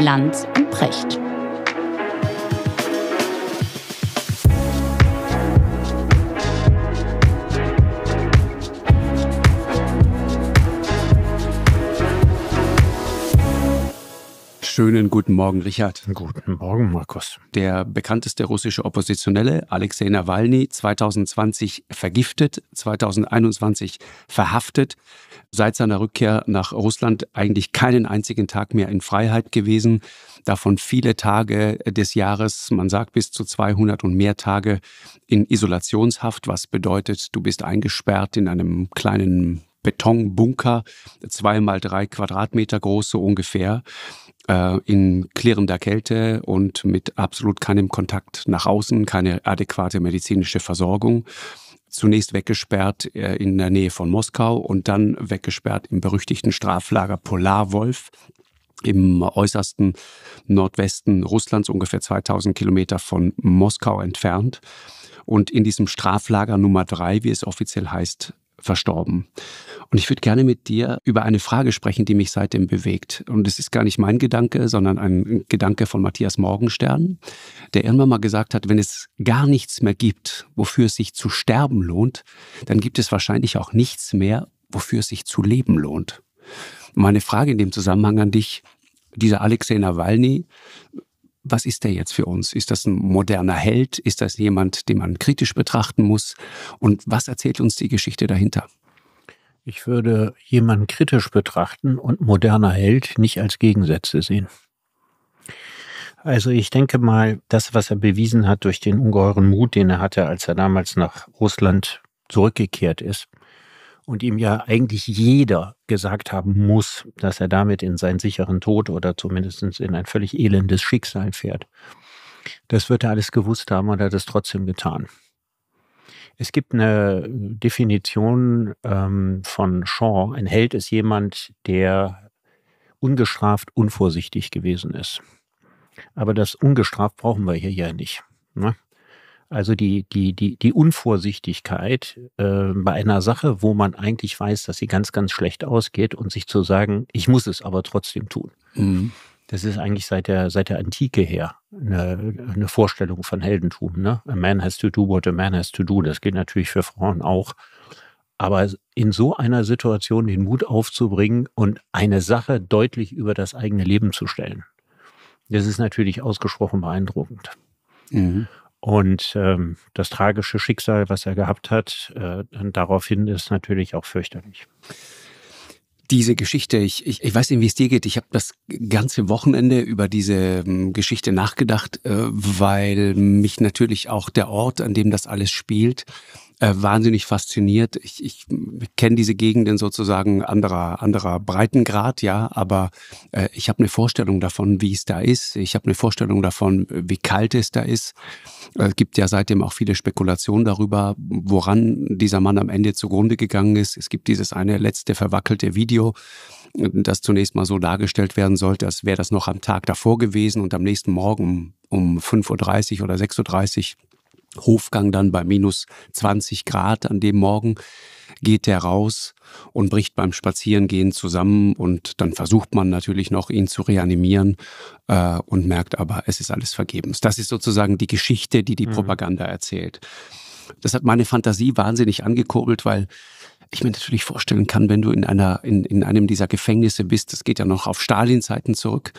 Land und Precht. Schönen guten Morgen, Richard. Guten Morgen, Markus. Der bekannteste russische Oppositionelle, Alexei Nawalny, 2020 vergiftet, 2021 verhaftet, seit seiner Rückkehr nach Russland eigentlich keinen einzigen Tag mehr in Freiheit gewesen, davon viele Tage des Jahres, man sagt bis zu 200 und mehr Tage in Isolationshaft, was bedeutet, du bist eingesperrt in einem kleinen Betonbunker, zweimal drei Quadratmeter groß so ungefähr äh, in klirrender Kälte und mit absolut keinem Kontakt nach außen, keine adäquate medizinische Versorgung. Zunächst weggesperrt äh, in der Nähe von Moskau und dann weggesperrt im berüchtigten Straflager Polarwolf im äußersten Nordwesten Russlands, ungefähr 2000 Kilometer von Moskau entfernt. Und in diesem Straflager Nummer drei, wie es offiziell heißt, verstorben. Und ich würde gerne mit dir über eine Frage sprechen, die mich seitdem bewegt. Und es ist gar nicht mein Gedanke, sondern ein Gedanke von Matthias Morgenstern, der irgendwann mal gesagt hat, wenn es gar nichts mehr gibt, wofür es sich zu sterben lohnt, dann gibt es wahrscheinlich auch nichts mehr, wofür es sich zu leben lohnt. Meine Frage in dem Zusammenhang an dich, dieser Alexei Nawalny was ist der jetzt für uns? Ist das ein moderner Held? Ist das jemand, den man kritisch betrachten muss? Und was erzählt uns die Geschichte dahinter? Ich würde jemanden kritisch betrachten und moderner Held nicht als Gegensätze sehen. Also ich denke mal, das, was er bewiesen hat durch den ungeheuren Mut, den er hatte, als er damals nach Russland zurückgekehrt ist, und ihm ja eigentlich jeder gesagt haben muss, dass er damit in seinen sicheren Tod oder zumindest in ein völlig elendes Schicksal fährt. Das wird er alles gewusst haben und hat es trotzdem getan. Es gibt eine äh, Definition ähm, von Shaw. Ein Held ist jemand, der ungestraft unvorsichtig gewesen ist. Aber das ungestraft brauchen wir hier ja nicht. Ne? Also die, die, die, die Unvorsichtigkeit äh, bei einer Sache, wo man eigentlich weiß, dass sie ganz, ganz schlecht ausgeht und sich zu sagen, ich muss es aber trotzdem tun. Mhm. Das ist eigentlich seit der, seit der Antike her eine, eine Vorstellung von Heldentum. Ne? A man has to do what a man has to do. Das gilt natürlich für Frauen auch. Aber in so einer Situation den Mut aufzubringen und eine Sache deutlich über das eigene Leben zu stellen, das ist natürlich ausgesprochen beeindruckend. Mhm. Und ähm, das tragische Schicksal, was er gehabt hat, äh, daraufhin ist natürlich auch fürchterlich diese Geschichte, ich, ich, ich weiß nicht, wie es dir geht. Ich habe das ganze Wochenende über diese ähm, Geschichte nachgedacht, äh, weil mich natürlich auch der Ort, an dem das alles spielt, äh, wahnsinnig fasziniert. Ich, ich kenne diese Gegenden sozusagen anderer, anderer Breitengrad, ja, aber äh, ich habe eine Vorstellung davon, wie es da ist. Ich habe eine Vorstellung davon, wie kalt es da ist. Äh, es gibt ja seitdem auch viele Spekulationen darüber, woran dieser Mann am Ende zugrunde gegangen ist. Es gibt dieses eine letzte verwackelte Video, das zunächst mal so dargestellt werden sollte, als wäre das noch am Tag davor gewesen und am nächsten Morgen um 5.30 Uhr oder 6.30 Uhr Hofgang dann bei minus 20 Grad an dem Morgen, geht der raus und bricht beim Spazierengehen zusammen und dann versucht man natürlich noch, ihn zu reanimieren äh, und merkt aber, es ist alles vergebens. Das ist sozusagen die Geschichte, die die mhm. Propaganda erzählt. Das hat meine Fantasie wahnsinnig angekurbelt, weil ich mir natürlich vorstellen kann, wenn du in einer, in, in einem dieser Gefängnisse bist, das geht ja noch auf Stalin-Zeiten zurück,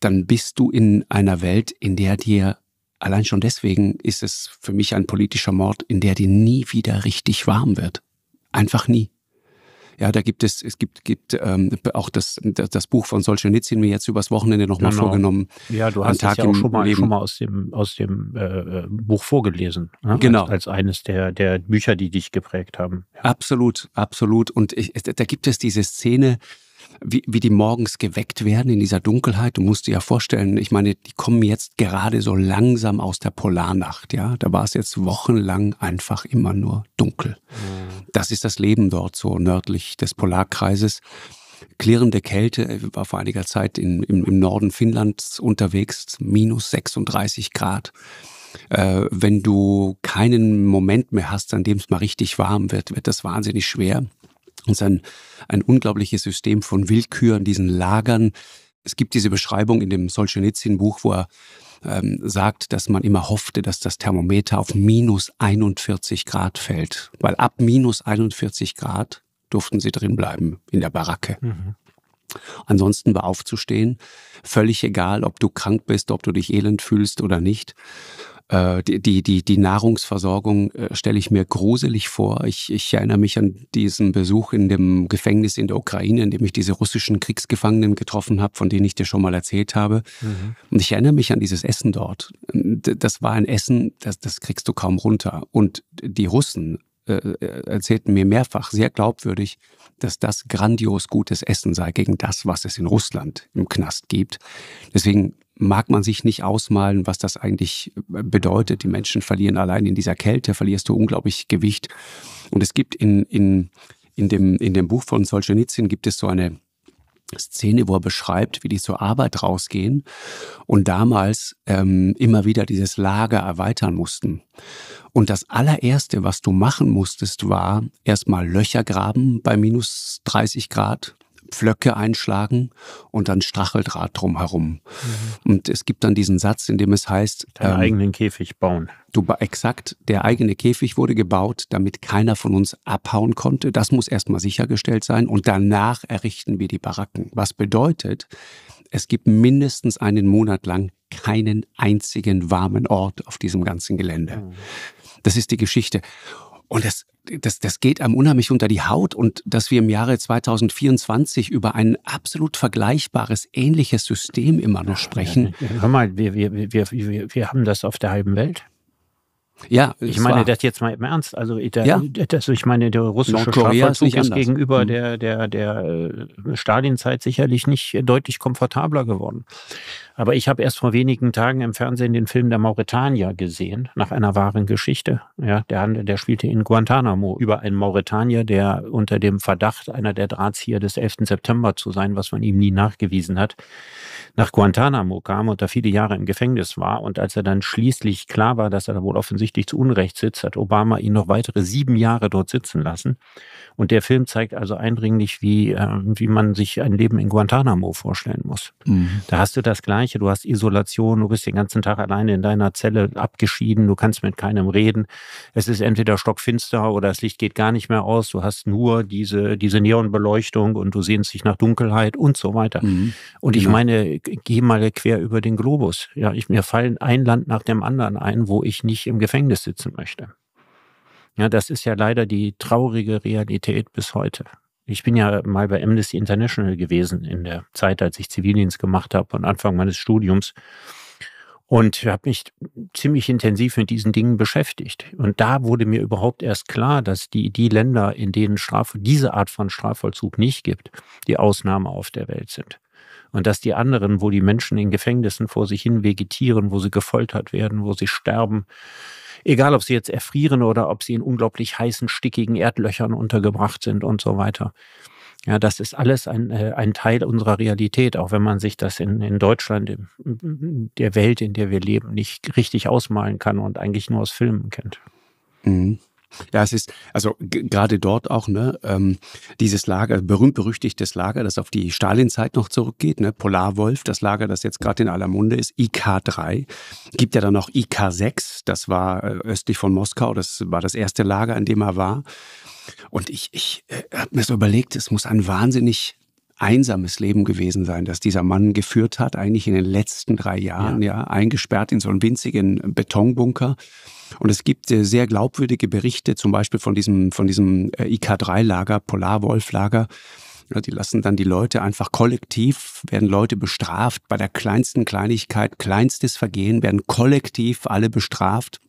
dann bist du in einer Welt, in der dir Allein schon deswegen ist es für mich ein politischer Mord, in der dir nie wieder richtig warm wird. Einfach nie. Ja, da gibt es, es gibt, gibt ähm, auch das, das Buch von Solzhenitsyn mir jetzt übers Wochenende nochmal genau. vorgenommen. Ja, du hast Tag es ja auch schon mal, schon mal aus dem, aus dem äh, äh Buch vorgelesen. Ne? Genau. Als, als, eines der, der Bücher, die dich geprägt haben. Ja. Absolut, absolut. Und ich, da gibt es diese Szene, wie, wie die morgens geweckt werden in dieser Dunkelheit. Du musst dir ja vorstellen, ich meine, die kommen jetzt gerade so langsam aus der Polarnacht, ja. Da war es jetzt wochenlang einfach immer nur dunkel. Mhm. Das ist das Leben dort so nördlich des Polarkreises. Klirrende Kälte, ich äh, war vor einiger Zeit in, im, im Norden Finnlands unterwegs, minus 36 Grad äh, wenn du keinen Moment mehr hast, an dem es mal richtig warm wird, wird das wahnsinnig schwer. Es ist ein, ein unglaubliches System von Willkür in diesen Lagern. Es gibt diese Beschreibung in dem Solzhenitsyn-Buch, wo er ähm, sagt, dass man immer hoffte, dass das Thermometer auf minus 41 Grad fällt. Weil ab minus 41 Grad durften sie drin bleiben in der Baracke. Mhm. Ansonsten war aufzustehen, völlig egal, ob du krank bist, ob du dich elend fühlst oder nicht. Äh, die, die, die, Nahrungsversorgung äh, stelle ich mir gruselig vor. Ich, ich erinnere mich an diesen Besuch in dem Gefängnis in der Ukraine, in dem ich diese russischen Kriegsgefangenen getroffen habe, von denen ich dir schon mal erzählt habe. Mhm. Und ich erinnere mich an dieses Essen dort. Das war ein Essen, das, das kriegst du kaum runter. Und die Russen äh, erzählten mir mehrfach sehr glaubwürdig, dass das grandios gutes Essen sei gegen das, was es in Russland im Knast gibt. Deswegen mag man sich nicht ausmalen, was das eigentlich äh, bedeutet. Die Menschen verlieren allein in dieser Kälte, verlierst du unglaublich Gewicht. Und es gibt in, in, in, dem, in dem Buch von Solzhenitsyn gibt es so eine Szene, wo er beschreibt, wie die zur Arbeit rausgehen und damals ähm, immer wieder dieses Lager erweitern mussten. Und das allererste, was du machen musstest, war erstmal Löcher graben bei minus 30 Grad Pflöcke einschlagen und dann Stracheldraht drumherum. Mhm. Und es gibt dann diesen Satz, in dem es heißt: Deinen ähm, eigenen Käfig bauen. Du, exakt, der eigene Käfig wurde gebaut, damit keiner von uns abhauen konnte. Das muss erstmal sichergestellt sein. Und danach errichten wir die Baracken. Was bedeutet, es gibt mindestens einen Monat lang keinen einzigen warmen Ort auf diesem ganzen Gelände. Mhm. Das ist die Geschichte. Und das, das, das geht einem unheimlich unter die Haut und dass wir im Jahre 2024 über ein absolut vergleichbares, ähnliches System immer noch sprechen. Hör mal, wir, wir, wir, wir, wir haben das auf der halben Welt. Ja, ich meine das jetzt mal im Ernst. Also der, ja. das, ich meine der russische Nordkorea ist, ist gegenüber mhm. der der der äh, Stalinzeit sicherlich nicht deutlich komfortabler geworden. Aber ich habe erst vor wenigen Tagen im Fernsehen den Film der Mauretanier gesehen nach einer wahren Geschichte. Ja, der der spielte in Guantanamo über einen Mauretanier, der unter dem Verdacht einer der Drahtzieher des 11. September zu sein, was man ihm nie nachgewiesen hat nach Guantanamo kam und da viele Jahre im Gefängnis war. Und als er dann schließlich klar war, dass er da wohl offensichtlich zu Unrecht sitzt, hat Obama ihn noch weitere sieben Jahre dort sitzen lassen. Und der Film zeigt also eindringlich, wie, äh, wie man sich ein Leben in Guantanamo vorstellen muss. Mhm. Da hast du das Gleiche, du hast Isolation, du bist den ganzen Tag alleine in deiner Zelle abgeschieden, du kannst mit keinem reden. Es ist entweder stockfinster oder das Licht geht gar nicht mehr aus, du hast nur diese, diese Neonbeleuchtung und du sehnst dich nach Dunkelheit und so weiter. Mhm. Und ich genau. meine, gehe mal quer über den Globus. Ja, ich, mir fallen ein Land nach dem anderen ein, wo ich nicht im Gefängnis sitzen möchte. Ja, das ist ja leider die traurige Realität bis heute. Ich bin ja mal bei Amnesty International gewesen in der Zeit, als ich Zivildienst gemacht habe und Anfang meines Studiums und habe mich ziemlich intensiv mit diesen Dingen beschäftigt. Und da wurde mir überhaupt erst klar, dass die, die Länder, in denen Straf, diese Art von Strafvollzug nicht gibt, die Ausnahme auf der Welt sind und dass die anderen, wo die Menschen in Gefängnissen vor sich hin vegetieren, wo sie gefoltert werden, wo sie sterben, egal ob sie jetzt erfrieren oder ob sie in unglaublich heißen, stickigen Erdlöchern untergebracht sind und so weiter. Ja, das ist alles ein, äh, ein Teil unserer Realität, auch wenn man sich das in, in Deutschland, in der Welt, in der wir leben, nicht richtig ausmalen kann und eigentlich nur aus Filmen kennt. Mhm. Ja, es ist, also gerade dort auch, ne, ähm, dieses Lager, berühmt-berüchtigtes Lager, das auf die Stalinzeit noch zurückgeht, ne, Polarwolf, das Lager, das jetzt gerade in aller Munde ist, IK3, gibt ja dann noch IK6, das war äh, östlich von Moskau, das war das erste Lager, in dem er war. Und ich, ich äh, habe mir so überlegt, es muss ein wahnsinnig einsames Leben gewesen sein, das dieser Mann geführt hat, eigentlich in den letzten drei Jahren, ja, ja eingesperrt in so einen winzigen Betonbunker. Und es gibt äh, sehr glaubwürdige Berichte, zum Beispiel von diesem, von diesem äh, IK3-Lager, Polarwolf-Lager, die lassen dann die Leute einfach kollektiv, werden Leute bestraft. Bei der kleinsten Kleinigkeit, kleinstes Vergehen werden kollektiv alle bestraft.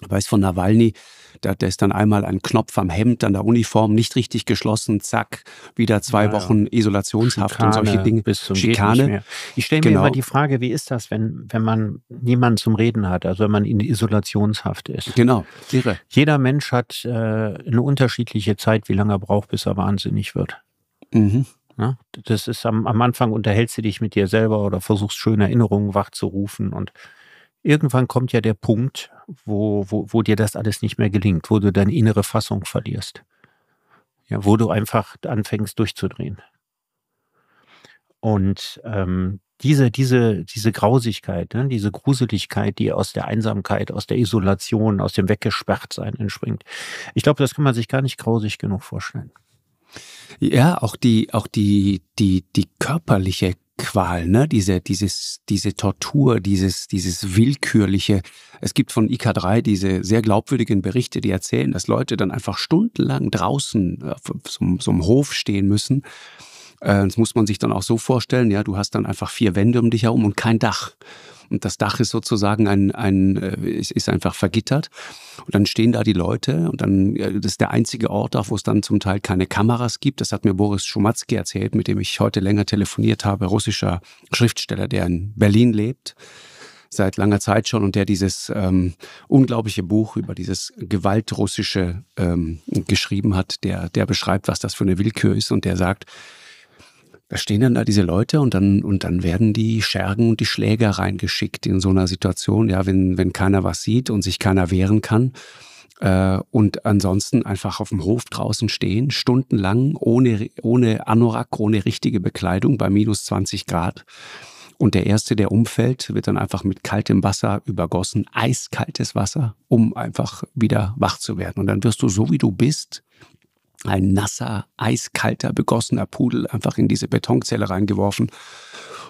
Ich weiß von Nawalny, da, da ist dann einmal ein Knopf am Hemd, an der Uniform, nicht richtig geschlossen, zack, wieder zwei ja, Wochen ja. Isolationshaft Schikane und solche Dinge. Bis zum Schikane. Ich stelle mir genau. immer die Frage, wie ist das, wenn, wenn man niemanden zum Reden hat, also wenn man in Isolationshaft ist? Genau, irre. Jeder Mensch hat äh, eine unterschiedliche Zeit, wie lange er braucht, bis er wahnsinnig wird. Mhm. Ne? Das ist am, am Anfang unterhältst du dich mit dir selber oder versuchst schöne Erinnerungen wachzurufen und irgendwann kommt ja der Punkt, wo, wo, wo dir das alles nicht mehr gelingt, wo du deine innere Fassung verlierst. Ja, wo du einfach anfängst durchzudrehen. Und ähm, diese, diese, diese Grausigkeit, ne, diese Gruseligkeit, die aus der Einsamkeit, aus der Isolation, aus dem Weggesperrtsein entspringt, ich glaube, das kann man sich gar nicht grausig genug vorstellen. Ja, auch die, auch die, die, die körperliche Qual, ne? Diese, dieses, diese Tortur, dieses, dieses willkürliche. Es gibt von IK3 diese sehr glaubwürdigen Berichte, die erzählen, dass Leute dann einfach stundenlang draußen auf so, so einem Hof stehen müssen äh, das muss man sich dann auch so vorstellen, ja, du hast dann einfach vier Wände um dich herum und kein Dach. Und das Dach ist sozusagen ein, ein äh, ist einfach vergittert. Und dann stehen da die Leute und dann, das ist der einzige Ort auch, wo es dann zum Teil keine Kameras gibt. Das hat mir Boris Schumatzki erzählt, mit dem ich heute länger telefoniert habe, russischer Schriftsteller, der in Berlin lebt seit langer Zeit schon und der dieses ähm, unglaubliche Buch über dieses Gewaltrussische ähm, geschrieben hat, der, der beschreibt, was das für eine Willkür ist und der sagt, da stehen dann da diese Leute und dann, und dann werden die Schergen und die Schläger reingeschickt in so einer Situation, ja, wenn, wenn keiner was sieht und sich keiner wehren kann. Äh, und ansonsten einfach auf dem Hof draußen stehen, stundenlang, ohne, ohne Anorak, ohne richtige Bekleidung, bei minus 20 Grad. Und der Erste, der umfällt, wird dann einfach mit kaltem Wasser übergossen, eiskaltes Wasser, um einfach wieder wach zu werden. Und dann wirst du so, wie du bist, ein nasser, eiskalter, begossener Pudel einfach in diese Betonzelle reingeworfen.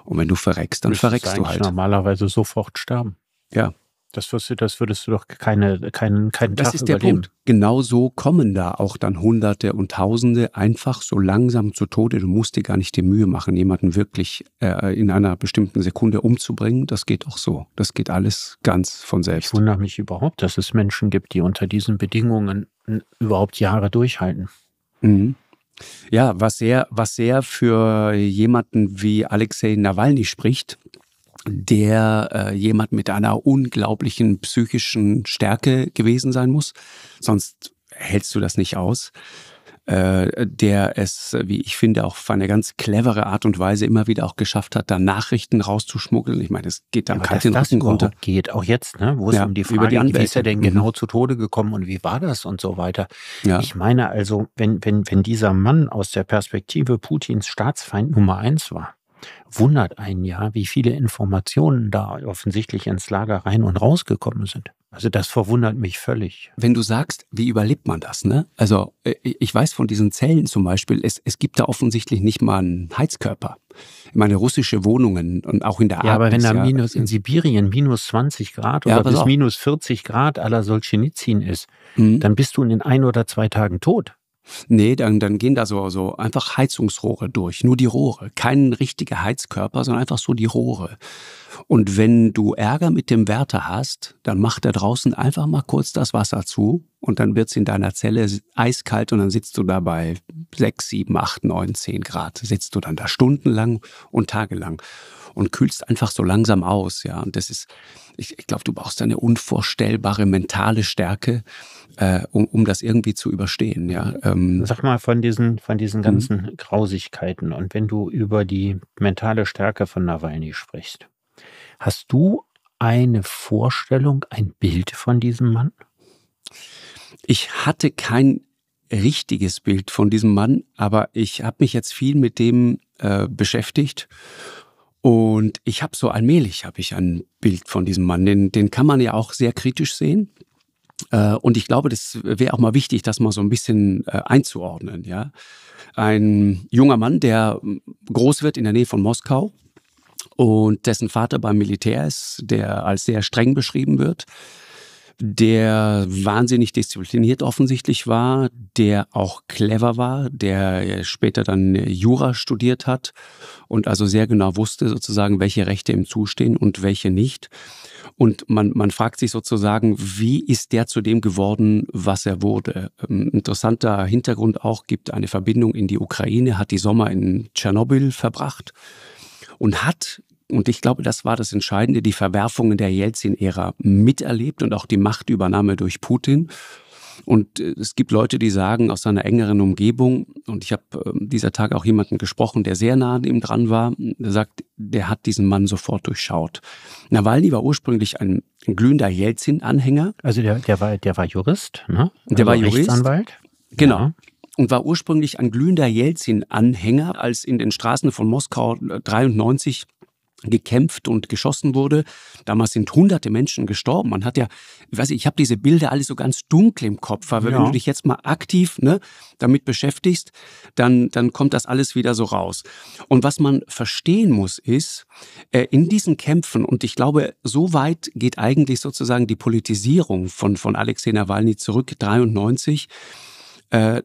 Und wenn du verreckst, dann Müsstest verreckst du halt. Normalerweise sofort sterben. Ja, das würdest du, das würdest du doch keine, keinen, keinen das Tag ist der Punkt. Genau so kommen da auch dann Hunderte und Tausende einfach so langsam zu Tode. Du musst dir gar nicht die Mühe machen, jemanden wirklich äh, in einer bestimmten Sekunde umzubringen. Das geht auch so. Das geht alles ganz von selbst. Ich wundere mich überhaupt, dass es Menschen gibt, die unter diesen Bedingungen überhaupt Jahre durchhalten. Mhm. Ja, was sehr, was sehr für jemanden wie Alexei Nawalny spricht, der äh, jemand mit einer unglaublichen psychischen Stärke gewesen sein muss. Sonst hältst du das nicht aus. Äh, der es, wie ich finde, auch auf eine ganz clevere Art und Weise immer wieder auch geschafft hat, da Nachrichten rauszuschmuggeln. Ich meine, es geht dann ja, kalt den Rücken runter. geht auch jetzt, ne? wo es ja, um die Frage geht, die wie ist er denn mhm. genau mhm. zu Tode gekommen und wie war das und so weiter. Ja. Ich meine also, wenn, wenn, wenn dieser Mann aus der Perspektive Putins Staatsfeind Nummer eins war, wundert einen ja, wie viele Informationen da offensichtlich ins Lager rein und rausgekommen sind. Also das verwundert mich völlig. Wenn du sagst, wie überlebt man das, ne? Also äh, ich weiß von diesen Zellen zum Beispiel, es, es gibt da offensichtlich nicht mal einen Heizkörper. meine, russische Wohnungen und auch in der Arktis. Ja, aber wenn da minus in Sibirien minus 20 Grad ja, oder bis auch. minus 40 Grad aller Solzhenitsyn ist, mhm. dann bist du in den ein oder zwei Tagen tot. Nee, dann, dann gehen da so, so einfach Heizungsrohre durch. Nur die Rohre. Kein richtiger Heizkörper, sondern einfach so die Rohre. Und wenn du Ärger mit dem Wärter hast, dann macht er draußen einfach mal kurz das Wasser zu und dann wird es in deiner Zelle eiskalt und dann sitzt du da bei 6, 7, 8, 9, 10 Grad. Sitzt du dann da stundenlang und tagelang und kühlst einfach so langsam aus. Ja, und das ist, ich, ich glaube, du brauchst eine unvorstellbare mentale Stärke, äh, um, um das irgendwie zu überstehen. Ja, ähm, sag mal von diesen, von diesen mhm. ganzen mhm. Grausigkeiten und wenn du über die mentale Stärke von Nawalny sprichst, hast du eine Vorstellung, ein Bild von diesem Mann? Ich hatte kein richtiges Bild von diesem Mann, aber ich habe mich jetzt viel mit dem äh, beschäftigt und ich habe so allmählich habe ich ein Bild von diesem Mann. Den, den kann man ja auch sehr kritisch sehen. Äh, und ich glaube, das wäre auch mal wichtig, das mal so ein bisschen äh, einzuordnen. Ja? Ein junger Mann, der mm, groß wird in der Nähe von Moskau und dessen Vater beim Militär ist, der als sehr streng beschrieben wird der wahnsinnig diszipliniert offensichtlich war, der auch clever war, der später dann Jura studiert hat und also sehr genau wusste sozusagen, welche Rechte ihm zustehen und welche nicht. Und man, man fragt sich sozusagen, wie ist der zu dem geworden, was er wurde? Ähm, interessanter Hintergrund auch, gibt eine Verbindung in die Ukraine, hat die Sommer in Tschernobyl verbracht und hat und ich glaube, das war das Entscheidende, die Verwerfungen der Jelzin-Ära miterlebt und auch die Machtübernahme durch Putin. Und äh, es gibt Leute, die sagen aus seiner engeren Umgebung, und ich habe ähm, dieser Tag auch jemanden gesprochen, der sehr nah an ihm dran war, der sagt, der hat diesen Mann sofort durchschaut. Nawalny war ursprünglich ein glühender Jelzin-Anhänger. Also der, der, war, der war Jurist, ne? Also der war Jurist. Genau. Ja und war ursprünglich ein glühender Jelzin-Anhänger, als in den Straßen von Moskau 93 gekämpft und geschossen wurde. Damals sind hunderte Menschen gestorben. Man hat ja, weiß ich, ich habe diese Bilder alle so ganz dunkel im Kopf, aber ja. wenn du dich jetzt mal aktiv ne, damit beschäftigst, dann, dann kommt das alles wieder so raus. Und was man verstehen muss, ist, äh, in diesen Kämpfen, und ich glaube, so weit geht eigentlich sozusagen die Politisierung von, von Alexei Nawalny zurück, 93, äh,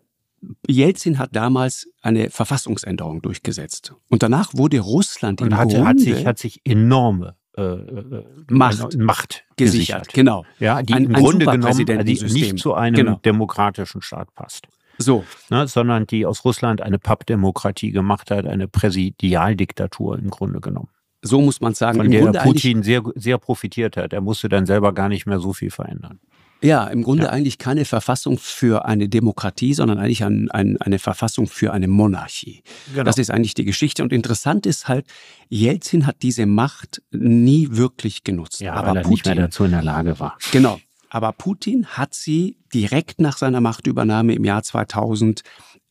Jelzin hat damals eine Verfassungsänderung durchgesetzt. Und danach wurde Russland im hat, Grunde... Hat sich, hat sich enorme äh, äh, äh Macht, Macht gesichert. gesichert. Genau. Ja, die ein, im ein Grunde genommen äh, die nicht zu einem genau. demokratischen Staat passt. So. Ne, sondern die aus Russland eine Pappdemokratie gemacht hat, eine Präsidialdiktatur im Grunde genommen. So muss man sagen. Von Im der Grunde Putin sehr, sehr profitiert hat. Er musste dann selber gar nicht mehr so viel verändern. Ja, im Grunde ja. eigentlich keine Verfassung für eine Demokratie, sondern eigentlich ein, ein, eine Verfassung für eine Monarchie. Genau. Das ist eigentlich die Geschichte. Und interessant ist halt, Jelzin hat diese Macht nie wirklich genutzt. Ja, aber weil er Putin, nicht mehr dazu in der Lage war. Genau. Aber Putin hat sie direkt nach seiner Machtübernahme im Jahr 2000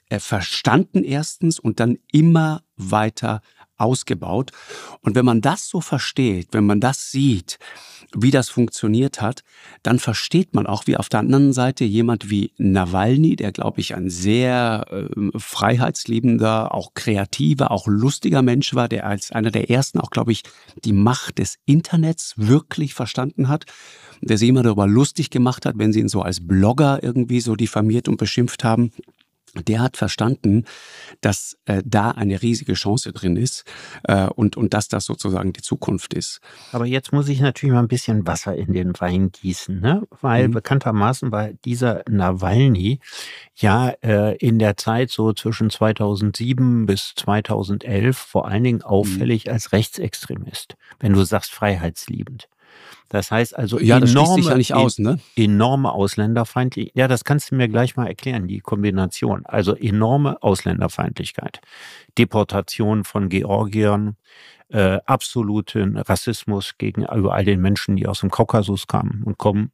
äh, verstanden erstens und dann immer weiter ausgebaut. Und wenn man das so versteht, wenn man das sieht, wie das funktioniert hat, dann versteht man auch, wie auf der anderen Seite jemand wie Nawalny, der, glaube ich, ein sehr äh, freiheitsliebender, auch kreativer, auch lustiger Mensch war, der als einer der ersten auch, glaube ich, die Macht des Internets wirklich verstanden hat, der sich immer darüber lustig gemacht hat, wenn sie ihn so als Blogger irgendwie so diffamiert und beschimpft haben der hat verstanden, dass äh, da eine riesige Chance drin ist äh, und, und dass das sozusagen die Zukunft ist. Aber jetzt muss ich natürlich mal ein bisschen Wasser in den Wein gießen, ne? weil mhm. bekanntermaßen war dieser Nawalny ja äh, in der Zeit so zwischen 2007 bis 2011 vor allen Dingen mhm. auffällig mhm. als Rechtsextremist, wenn du sagst freiheitsliebend. Das heißt also ja, enorme, ja aus, e ne? enorme Ausländerfeindlichkeit. Ja, das kannst du mir gleich mal erklären, die Kombination. Also enorme Ausländerfeindlichkeit, Deportation von Georgiern, äh, absoluten Rassismus gegenüber all den Menschen, die aus dem Kaukasus kamen und kommen.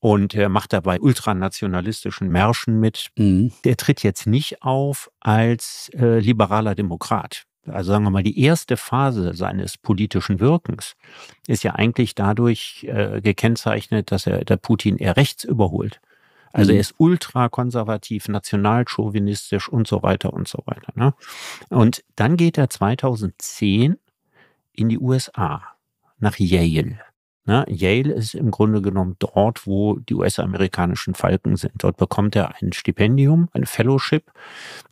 Und er macht dabei ultranationalistischen Märschen mit. Mhm. Der tritt jetzt nicht auf als äh, liberaler Demokrat also sagen wir mal, die erste Phase seines politischen Wirkens ist ja eigentlich dadurch äh, gekennzeichnet, dass er der Putin eher rechts überholt. Also mhm. er ist ultrakonservativ, nationalchauvinistisch und so weiter und so weiter. Ne? Und dann geht er 2010 in die USA, nach Yale. Na, ne? Yale ist im Grunde genommen dort, wo die US-amerikanischen Falken sind. Dort bekommt er ein Stipendium, eine Fellowship,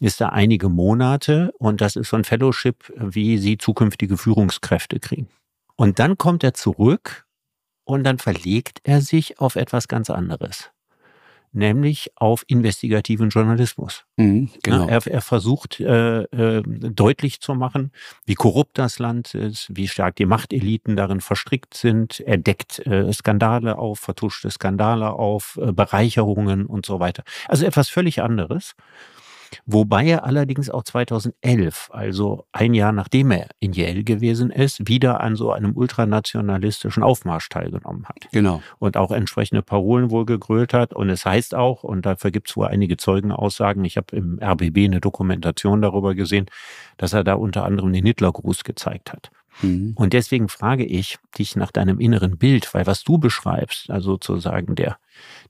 ist da einige Monate und das ist so ein Fellowship, wie sie zukünftige Führungskräfte kriegen. Und dann kommt er zurück und dann verlegt er sich auf etwas ganz anderes nämlich auf investigativen Journalismus. Mhm, genau. er, er, versucht äh, äh, deutlich zu machen, wie korrupt das Land ist, wie stark die Machteliten darin verstrickt sind. Er deckt äh, Skandale auf, vertuschte Skandale auf, äh, Bereicherungen und so weiter. Also etwas völlig anderes. Wobei er allerdings auch 2011, also ein Jahr nachdem er in Yale gewesen ist, wieder an so einem ultranationalistischen Aufmarsch teilgenommen hat. Genau. Und auch entsprechende Parolen wohl gegrölt hat. Und es heißt auch, und dafür gibt es wohl einige Zeugenaussagen, ich habe im RBB eine Dokumentation darüber gesehen, dass er da unter anderem den Hitlergruß gezeigt hat. Mhm. Und deswegen frage ich dich nach deinem inneren Bild, weil was du beschreibst, also sozusagen der,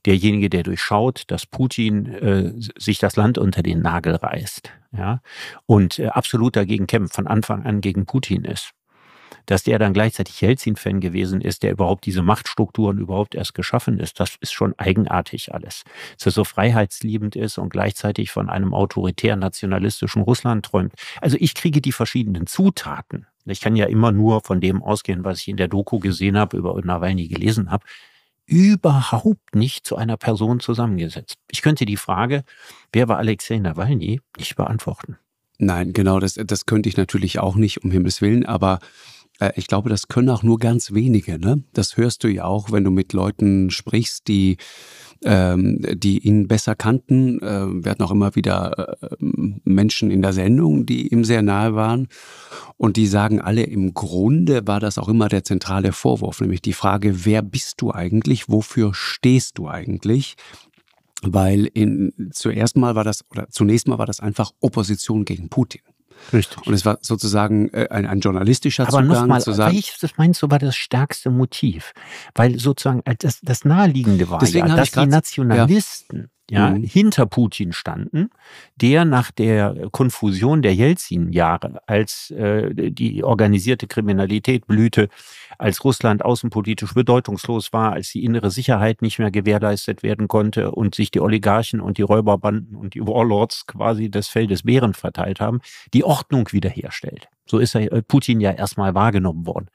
derjenige, der durchschaut, dass Putin äh, sich das Land unter den Nagel reißt ja, und äh, absolut dagegen kämpft, von Anfang an gegen Putin ist, dass der dann gleichzeitig Jelzin-Fan gewesen ist, der überhaupt diese Machtstrukturen überhaupt erst geschaffen ist, das ist schon eigenartig alles. Dass er so freiheitsliebend ist und gleichzeitig von einem autoritären nationalistischen Russland träumt. Also ich kriege die verschiedenen Zutaten ich kann ja immer nur von dem ausgehen, was ich in der Doku gesehen habe, über Nawalny gelesen habe, überhaupt nicht zu einer Person zusammengesetzt. Ich könnte die Frage, wer war Alexei Nawalny, nicht beantworten. Nein, genau, das, das könnte ich natürlich auch nicht, um Himmels Willen, aber äh, ich glaube, das können auch nur ganz wenige. Ne? Das hörst du ja auch, wenn du mit Leuten sprichst, die, ähm, die ihn besser kannten. Ähm, wir hatten auch immer wieder ähm, Menschen in der Sendung, die ihm sehr nahe waren. Und die sagen alle, im Grunde war das auch immer der zentrale Vorwurf, nämlich die Frage, wer bist du eigentlich? Wofür stehst du eigentlich? Weil in, zuerst mal war das, oder zunächst mal war das einfach Opposition gegen Putin. Richtig. Und es war sozusagen äh, ein, ein journalistischer Aber Zugang. Aber nochmal, welches meinst du war das stärkste Motiv? Weil sozusagen äh, das, das Naheliegende war Deswegen ja, dass ich grad, die Nationalisten ja ja, mhm. hinter Putin standen, der nach der Konfusion der Jelzin-Jahre, als äh, die organisierte Kriminalität blühte, als Russland außenpolitisch bedeutungslos war, als die innere Sicherheit nicht mehr gewährleistet werden konnte und sich die Oligarchen und die Räuberbanden und die Warlords quasi das Feld des Bären verteilt haben, die Ordnung wiederherstellt. So ist er, äh, Putin ja erstmal wahrgenommen worden.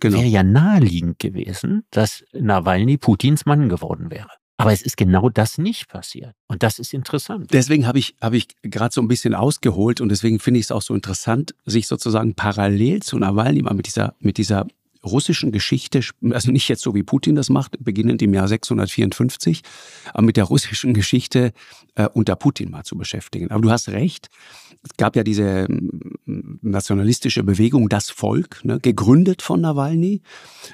Genau. Wäre ja naheliegend gewesen, dass Nawalny Putins Mann geworden wäre. Aber es ist genau das nicht passiert. Und das ist interessant. Deswegen habe ich, hab ich gerade so ein bisschen ausgeholt und deswegen finde ich es auch so interessant, sich sozusagen parallel zu Nawalny mal mit dieser, mit dieser russischen Geschichte, also nicht jetzt so wie Putin das macht, beginnend im Jahr 654, aber äh, mit der russischen Geschichte äh, unter Putin mal zu beschäftigen. Aber du hast recht, es gab ja diese ähm, nationalistische Bewegung Das Volk, ne, gegründet von Nawalny.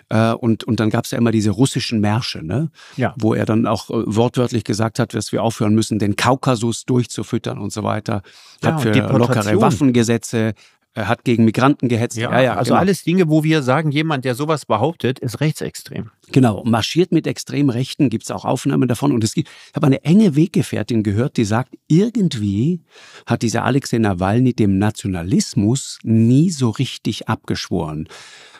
Äh, und, und dann gab es ja immer diese russischen Märsche, ne, ja. wo er dann auch äh, wortwörtlich gesagt hat, dass wir aufhören müssen, den Kaukasus durchzufüttern und so weiter. Ja, hat für lockere Waffengesetze er hat gegen Migranten gehetzt. Ja, ja, ja also genau. alles Dinge, wo wir sagen, jemand, der sowas behauptet, ist rechtsextrem. Genau, marschiert mit extrem Rechten, gibt es auch Aufnahmen davon. Und es gibt, ich habe eine enge Weggefährtin gehört, die sagt, irgendwie hat dieser Alexei Nawalny dem Nationalismus nie so richtig abgeschworen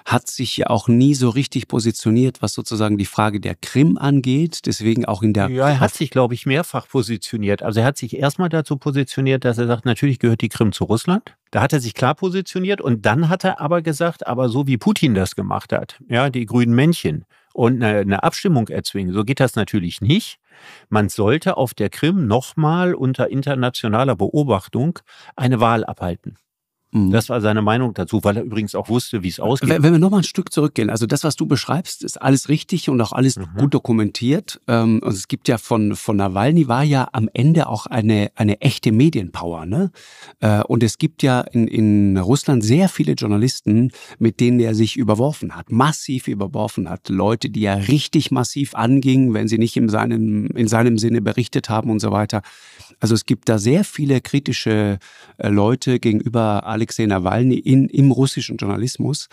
hat sich ja auch nie so richtig positioniert, was sozusagen die Frage der Krim angeht. Deswegen auch in der. Ja, er hat sich, glaube ich, mehrfach positioniert. Also er hat sich erstmal dazu positioniert, dass er sagt, natürlich gehört die Krim zu Russland. Da hat er sich klar positioniert und dann hat er aber gesagt, aber so wie Putin das gemacht hat, ja, die grünen Männchen und eine, Abstimmung erzwingen, so geht das natürlich nicht. Man sollte auf der Krim nochmal unter internationaler Beobachtung eine Wahl abhalten. Mhm. Das war seine Meinung dazu, weil er übrigens auch wusste, wie es äh, ausgeht. Wenn, wenn wir nochmal ein Stück zurückgehen, also das, was du beschreibst, ist alles richtig und auch alles mhm. gut dokumentiert. Ähm, und es gibt ja von, von Nawalny war ja am Ende auch eine, eine echte Medienpower. Ne? Äh, und es gibt ja in, in Russland sehr viele Journalisten, mit denen er sich überworfen hat, massiv überworfen hat. Leute, die er richtig massiv anging, wenn sie nicht in seinem, in seinem Sinne berichtet haben und so weiter. Also es gibt da sehr viele kritische äh, Leute gegenüber Alexei Nawalny in, im russischen Journalismus.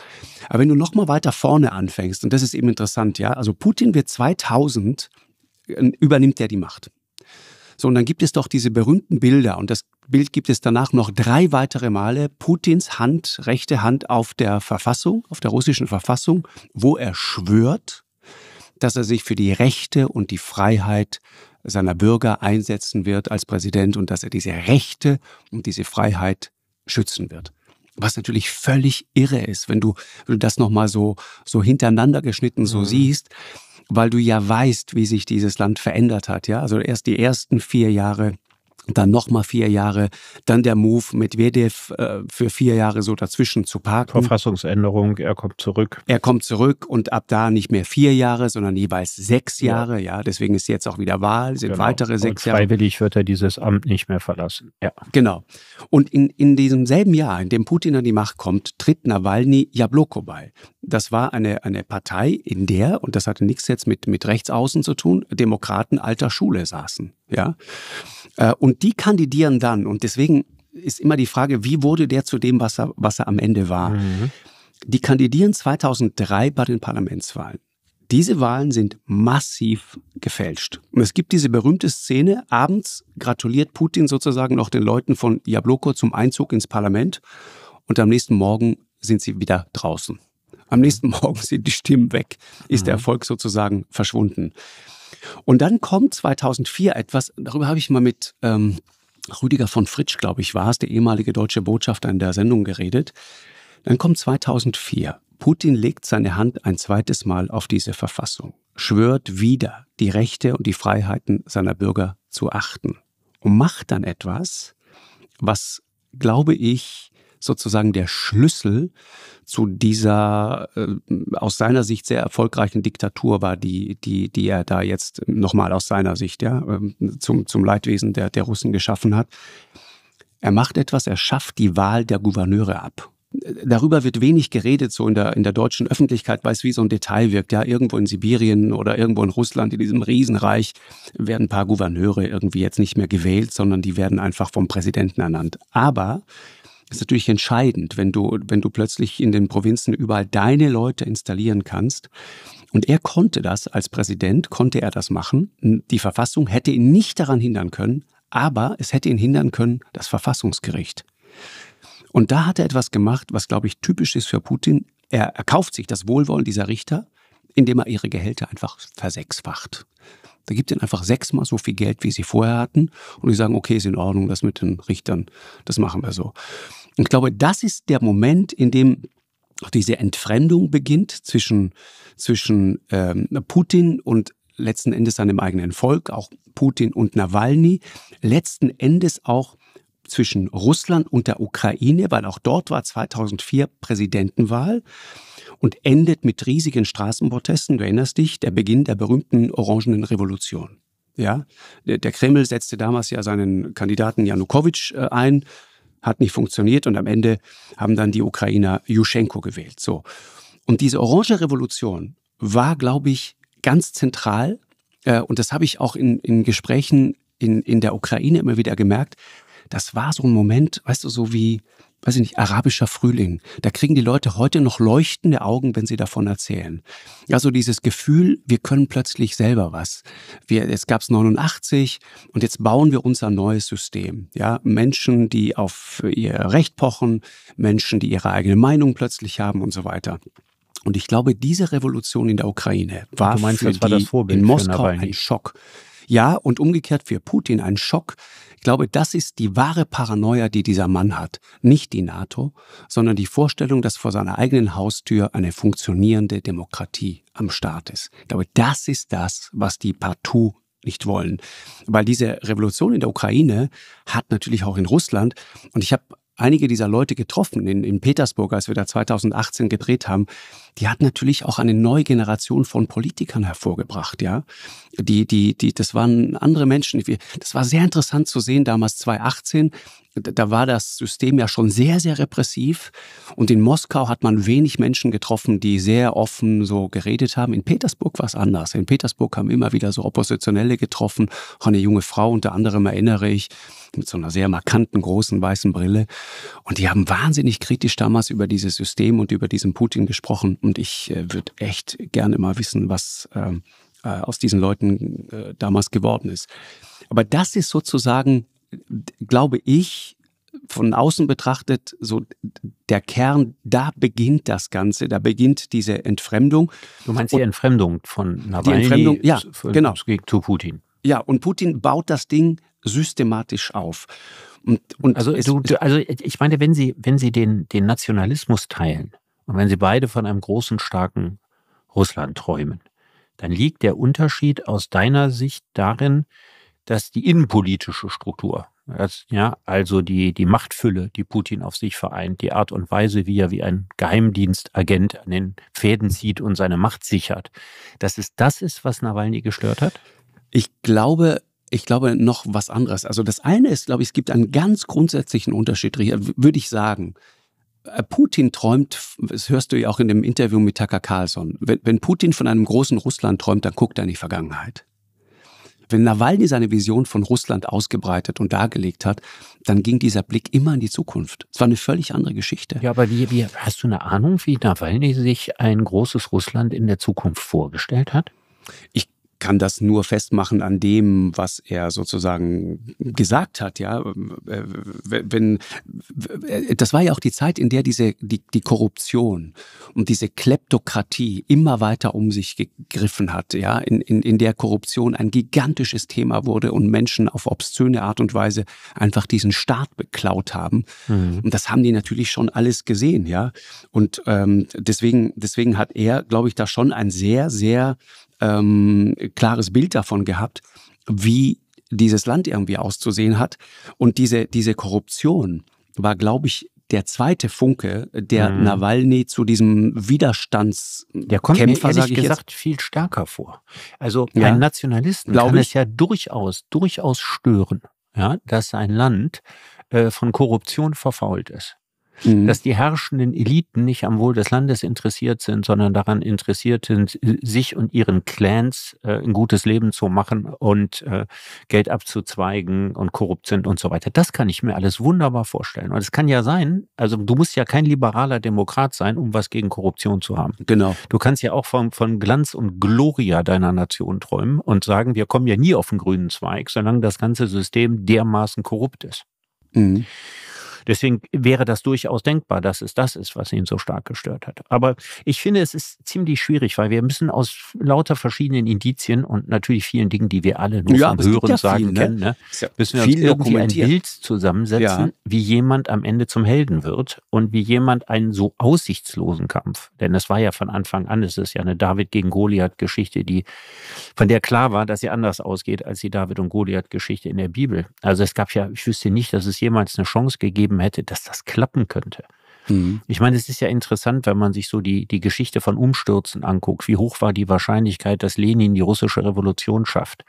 Aber wenn du noch mal weiter vorne anfängst, und das ist eben interessant, ja, also Putin wird 2000, äh, übernimmt er die Macht. So, und dann gibt es doch diese berühmten Bilder, und das Bild gibt es danach noch drei weitere Male, Putins Hand, rechte Hand auf der Verfassung, auf der russischen Verfassung, wo er schwört, dass er sich für die Rechte und die Freiheit seiner Bürger einsetzen wird als Präsident und dass er diese Rechte und diese Freiheit schützen wird. Was natürlich völlig irre ist, wenn du, wenn du das nochmal so, so hintereinander geschnitten so mhm. siehst, weil du ja weißt, wie sich dieses Land verändert hat. Ja? Also erst die ersten vier Jahre dann nochmal vier Jahre, dann der Move mit Wedev äh, für vier Jahre so dazwischen zu parken. Verfassungsänderung, er kommt zurück. Er kommt zurück und ab da nicht mehr vier Jahre, sondern jeweils sechs Jahre. Ja, ja deswegen ist jetzt auch wieder Wahl, sind genau. weitere sechs Jahre. Freiwillig wird er dieses Amt nicht mehr verlassen. Ja. Genau. Und in, in diesem selben Jahr, in dem Putin an die Macht kommt, tritt Nawalny Jabloko bei. Das war eine, eine Partei, in der, und das hatte nichts jetzt mit, mit Rechtsaußen zu tun, Demokraten alter Schule saßen. Ja. Äh, und die kandidieren dann. Und deswegen ist immer die Frage, wie wurde der zu dem, was er, was er am Ende war? Mhm. Die kandidieren 2003 bei den Parlamentswahlen. Diese Wahlen sind massiv gefälscht. Und es gibt diese berühmte Szene, abends gratuliert Putin sozusagen noch den Leuten von Jabloko zum Einzug ins Parlament und am nächsten Morgen sind sie wieder draußen. Am nächsten Morgen sind die Stimmen weg, ist mhm. der Erfolg sozusagen verschwunden. Und dann kommt 2004 etwas, darüber habe ich mal mit ähm, Rüdiger von Fritsch, glaube ich, war es, der ehemalige deutsche Botschafter in der Sendung geredet. Dann kommt 2004. Putin legt seine Hand ein zweites Mal auf diese Verfassung, schwört wieder, die Rechte und die Freiheiten seiner Bürger zu achten und macht dann etwas, was, glaube ich, sozusagen der Schlüssel zu dieser äh, aus seiner Sicht sehr erfolgreichen Diktatur war, die, die, die er da jetzt nochmal aus seiner Sicht ja, ähm, zum, zum Leidwesen der, der Russen geschaffen hat. Er macht etwas, er schafft die Wahl der Gouverneure ab darüber wird wenig geredet, so in der, in der deutschen Öffentlichkeit, weil es wie so ein Detail wirkt. Ja, irgendwo in Sibirien oder irgendwo in Russland, in diesem Riesenreich, werden ein paar Gouverneure irgendwie jetzt nicht mehr gewählt, sondern die werden einfach vom Präsidenten ernannt. Aber ist natürlich entscheidend, wenn du, wenn du plötzlich in den Provinzen überall deine Leute installieren kannst. Und er konnte das als Präsident, konnte er das machen. Die Verfassung hätte ihn nicht daran hindern können, aber es hätte ihn hindern können, das Verfassungsgericht. Und da hat er etwas gemacht, was, glaube ich, typisch ist für Putin. Er erkauft sich das Wohlwollen dieser Richter, indem er ihre Gehälter einfach versechsfacht. Da gibt ihnen einfach sechsmal so viel Geld, wie sie vorher hatten. Und die sagen, okay, ist in Ordnung, das mit den Richtern, das machen wir so. Und ich glaube, das ist der Moment, in dem auch diese Entfremdung beginnt zwischen, zwischen ähm, Putin und letzten Endes seinem eigenen Volk, auch Putin und Nawalny, letzten Endes auch zwischen Russland und der Ukraine, weil auch dort war 2004 Präsidentenwahl und endet mit riesigen Straßenprotesten. Du erinnerst dich, der Beginn der berühmten Orangenen Revolution. Ja, der Kreml setzte damals ja seinen Kandidaten Janukowitsch äh, ein, hat nicht funktioniert und am Ende haben dann die Ukrainer Juschenko gewählt. So. Und diese Orange Revolution war, glaube ich, ganz zentral. Äh, und das habe ich auch in, in Gesprächen in, in der Ukraine immer wieder gemerkt das war so ein Moment, weißt du, so wie, weiß ich nicht, arabischer Frühling. Da kriegen die Leute heute noch leuchtende Augen, wenn sie davon erzählen. Also dieses Gefühl, wir können plötzlich selber was. Wir, jetzt gab es 89 und jetzt bauen wir unser neues System. Ja, Menschen, die auf ihr Recht pochen, Menschen, die ihre eigene Meinung plötzlich haben und so weiter. Und ich glaube, diese Revolution in der Ukraine war meinst, für die war in Moskau ein Schock. Ja, und umgekehrt für Putin ein Schock. Ich glaube, das ist die wahre Paranoia, die dieser Mann hat. Nicht die NATO, sondern die Vorstellung, dass vor seiner eigenen Haustür eine funktionierende Demokratie am Start ist. Ich glaube, das ist das, was die partout nicht wollen. Weil diese Revolution in der Ukraine hat natürlich auch in Russland, und ich habe einige dieser Leute getroffen in, in Petersburg, als wir da 2018 gedreht haben. Die hat natürlich auch eine neue Generation von Politikern hervorgebracht, ja. Die, die, die, das waren andere Menschen. Das war sehr interessant zu sehen damals 2018, da war das System ja schon sehr, sehr repressiv. Und in Moskau hat man wenig Menschen getroffen, die sehr offen so geredet haben. In Petersburg war es anders. In Petersburg haben immer wieder so Oppositionelle getroffen. Auch eine junge Frau, unter anderem erinnere ich, mit so einer sehr markanten großen weißen Brille. Und die haben wahnsinnig kritisch damals über dieses System und über diesen Putin gesprochen. Und ich äh, würde echt gerne mal wissen, was ähm, äh, aus diesen Leuten äh, damals geworden ist. Aber das ist sozusagen glaube ich, von außen betrachtet, so der Kern, da beginnt das Ganze, da beginnt diese Entfremdung. Du meinst die Entfremdung von Nawalny die Entfremdung, ja, von, genau. zu Putin. Ja, und Putin baut das Ding systematisch auf. Und, und also, du, du, also ich meine, wenn Sie, wenn Sie den, den Nationalismus teilen und wenn Sie beide von einem großen, starken Russland träumen, dann liegt der Unterschied aus deiner Sicht darin, dass die innenpolitische Struktur, das, ja, also die, die Machtfülle, die Putin auf sich vereint, die Art und Weise, wie er wie ein Geheimdienstagent an den Fäden zieht und seine Macht sichert, dass es das ist, was Nawalny gestört hat? Ich glaube, ich glaube noch was anderes. Also das eine ist, glaube ich, es gibt einen ganz grundsätzlichen Unterschied, würde ich sagen. Äh, Putin träumt, das hörst du ja auch in dem Interview mit Tucker Carlson, wenn, wenn Putin von einem großen Russland träumt, dann guckt er in die Vergangenheit. Wenn Nawalny seine Vision von Russland ausgebreitet und dargelegt hat, dann ging dieser Blick immer in die Zukunft. Es war eine völlig andere Geschichte. Ja, aber wie, wie, hast du eine Ahnung, wie Nawalny sich ein großes Russland in der Zukunft vorgestellt hat? Ich kann das nur festmachen an dem, was er sozusagen gesagt hat, ja. Äh, wenn, das war ja auch die Zeit, in der diese, die, die Korruption und diese Kleptokratie immer weiter um sich gegriffen hat, ja, in, in, in der Korruption ein gigantisches Thema wurde und Menschen auf obszöne Art und Weise einfach diesen Staat beklaut haben. Mhm. Und das haben die natürlich schon alles gesehen, ja. Und ähm, deswegen, deswegen hat er, glaube ich, da schon ein sehr, sehr ähm, klares Bild davon gehabt, wie dieses Land irgendwie auszusehen hat. Und diese, diese Korruption war, glaube ich, der zweite Funke, der mhm. Nawalny zu diesem Widerstandskämpfer, der kommt gesagt jetzt. viel stärker vor. Also ja. ein Nationalisten Glaub kann ich. es ja durchaus, durchaus stören, ja, dass ein Land äh, von Korruption verfault ist mhm. dass die herrschenden Eliten nicht am Wohl des Landes interessiert sind, sondern daran interessiert sind, sich und ihren Clans äh, ein gutes Leben zu machen und äh, Geld abzuzweigen und korrupt sind und so weiter. Das kann ich mir alles wunderbar vorstellen. Und es kann ja sein, also du musst ja kein liberaler Demokrat sein, um was gegen Korruption zu haben. Genau. Du kannst ja auch von, von Glanz und Gloria deiner Nation träumen und sagen, wir kommen ja nie auf den grünen Zweig, solange das ganze System dermaßen korrupt ist. Mhm. Deswegen wäre das durchaus denkbar, dass es das ist, was ihn so stark gestört hat. Aber ich finde, es ist ziemlich schwierig, weil wir müssen aus lauter verschiedenen Indizien und natürlich vielen Dingen, die wir alle nur ja, vom Hören ja sagen viel, kennen, ne? ne ja müssen wir uns irgendwie ein Bild zusammensetzen, wie jemand am Ende zum Helden wird und wie jemand einen so aussichtslosen Kampf, denn das war ja von Anfang an, es ist ja eine David gegen Goliath-Geschichte, die, von der klar war, dass sie anders ausgeht als die David und Goliath-Geschichte in der Bibel. Also es gab ja, ich wüsste nicht, dass es jemals eine Chance gegeben gegeben hätte, dass das klappen könnte. Mhm. Ich meine, es ist ja interessant, wenn man sich so die, die Geschichte von Umstürzen anguckt. Wie hoch war die Wahrscheinlichkeit, dass Lenin die russische Revolution schafft?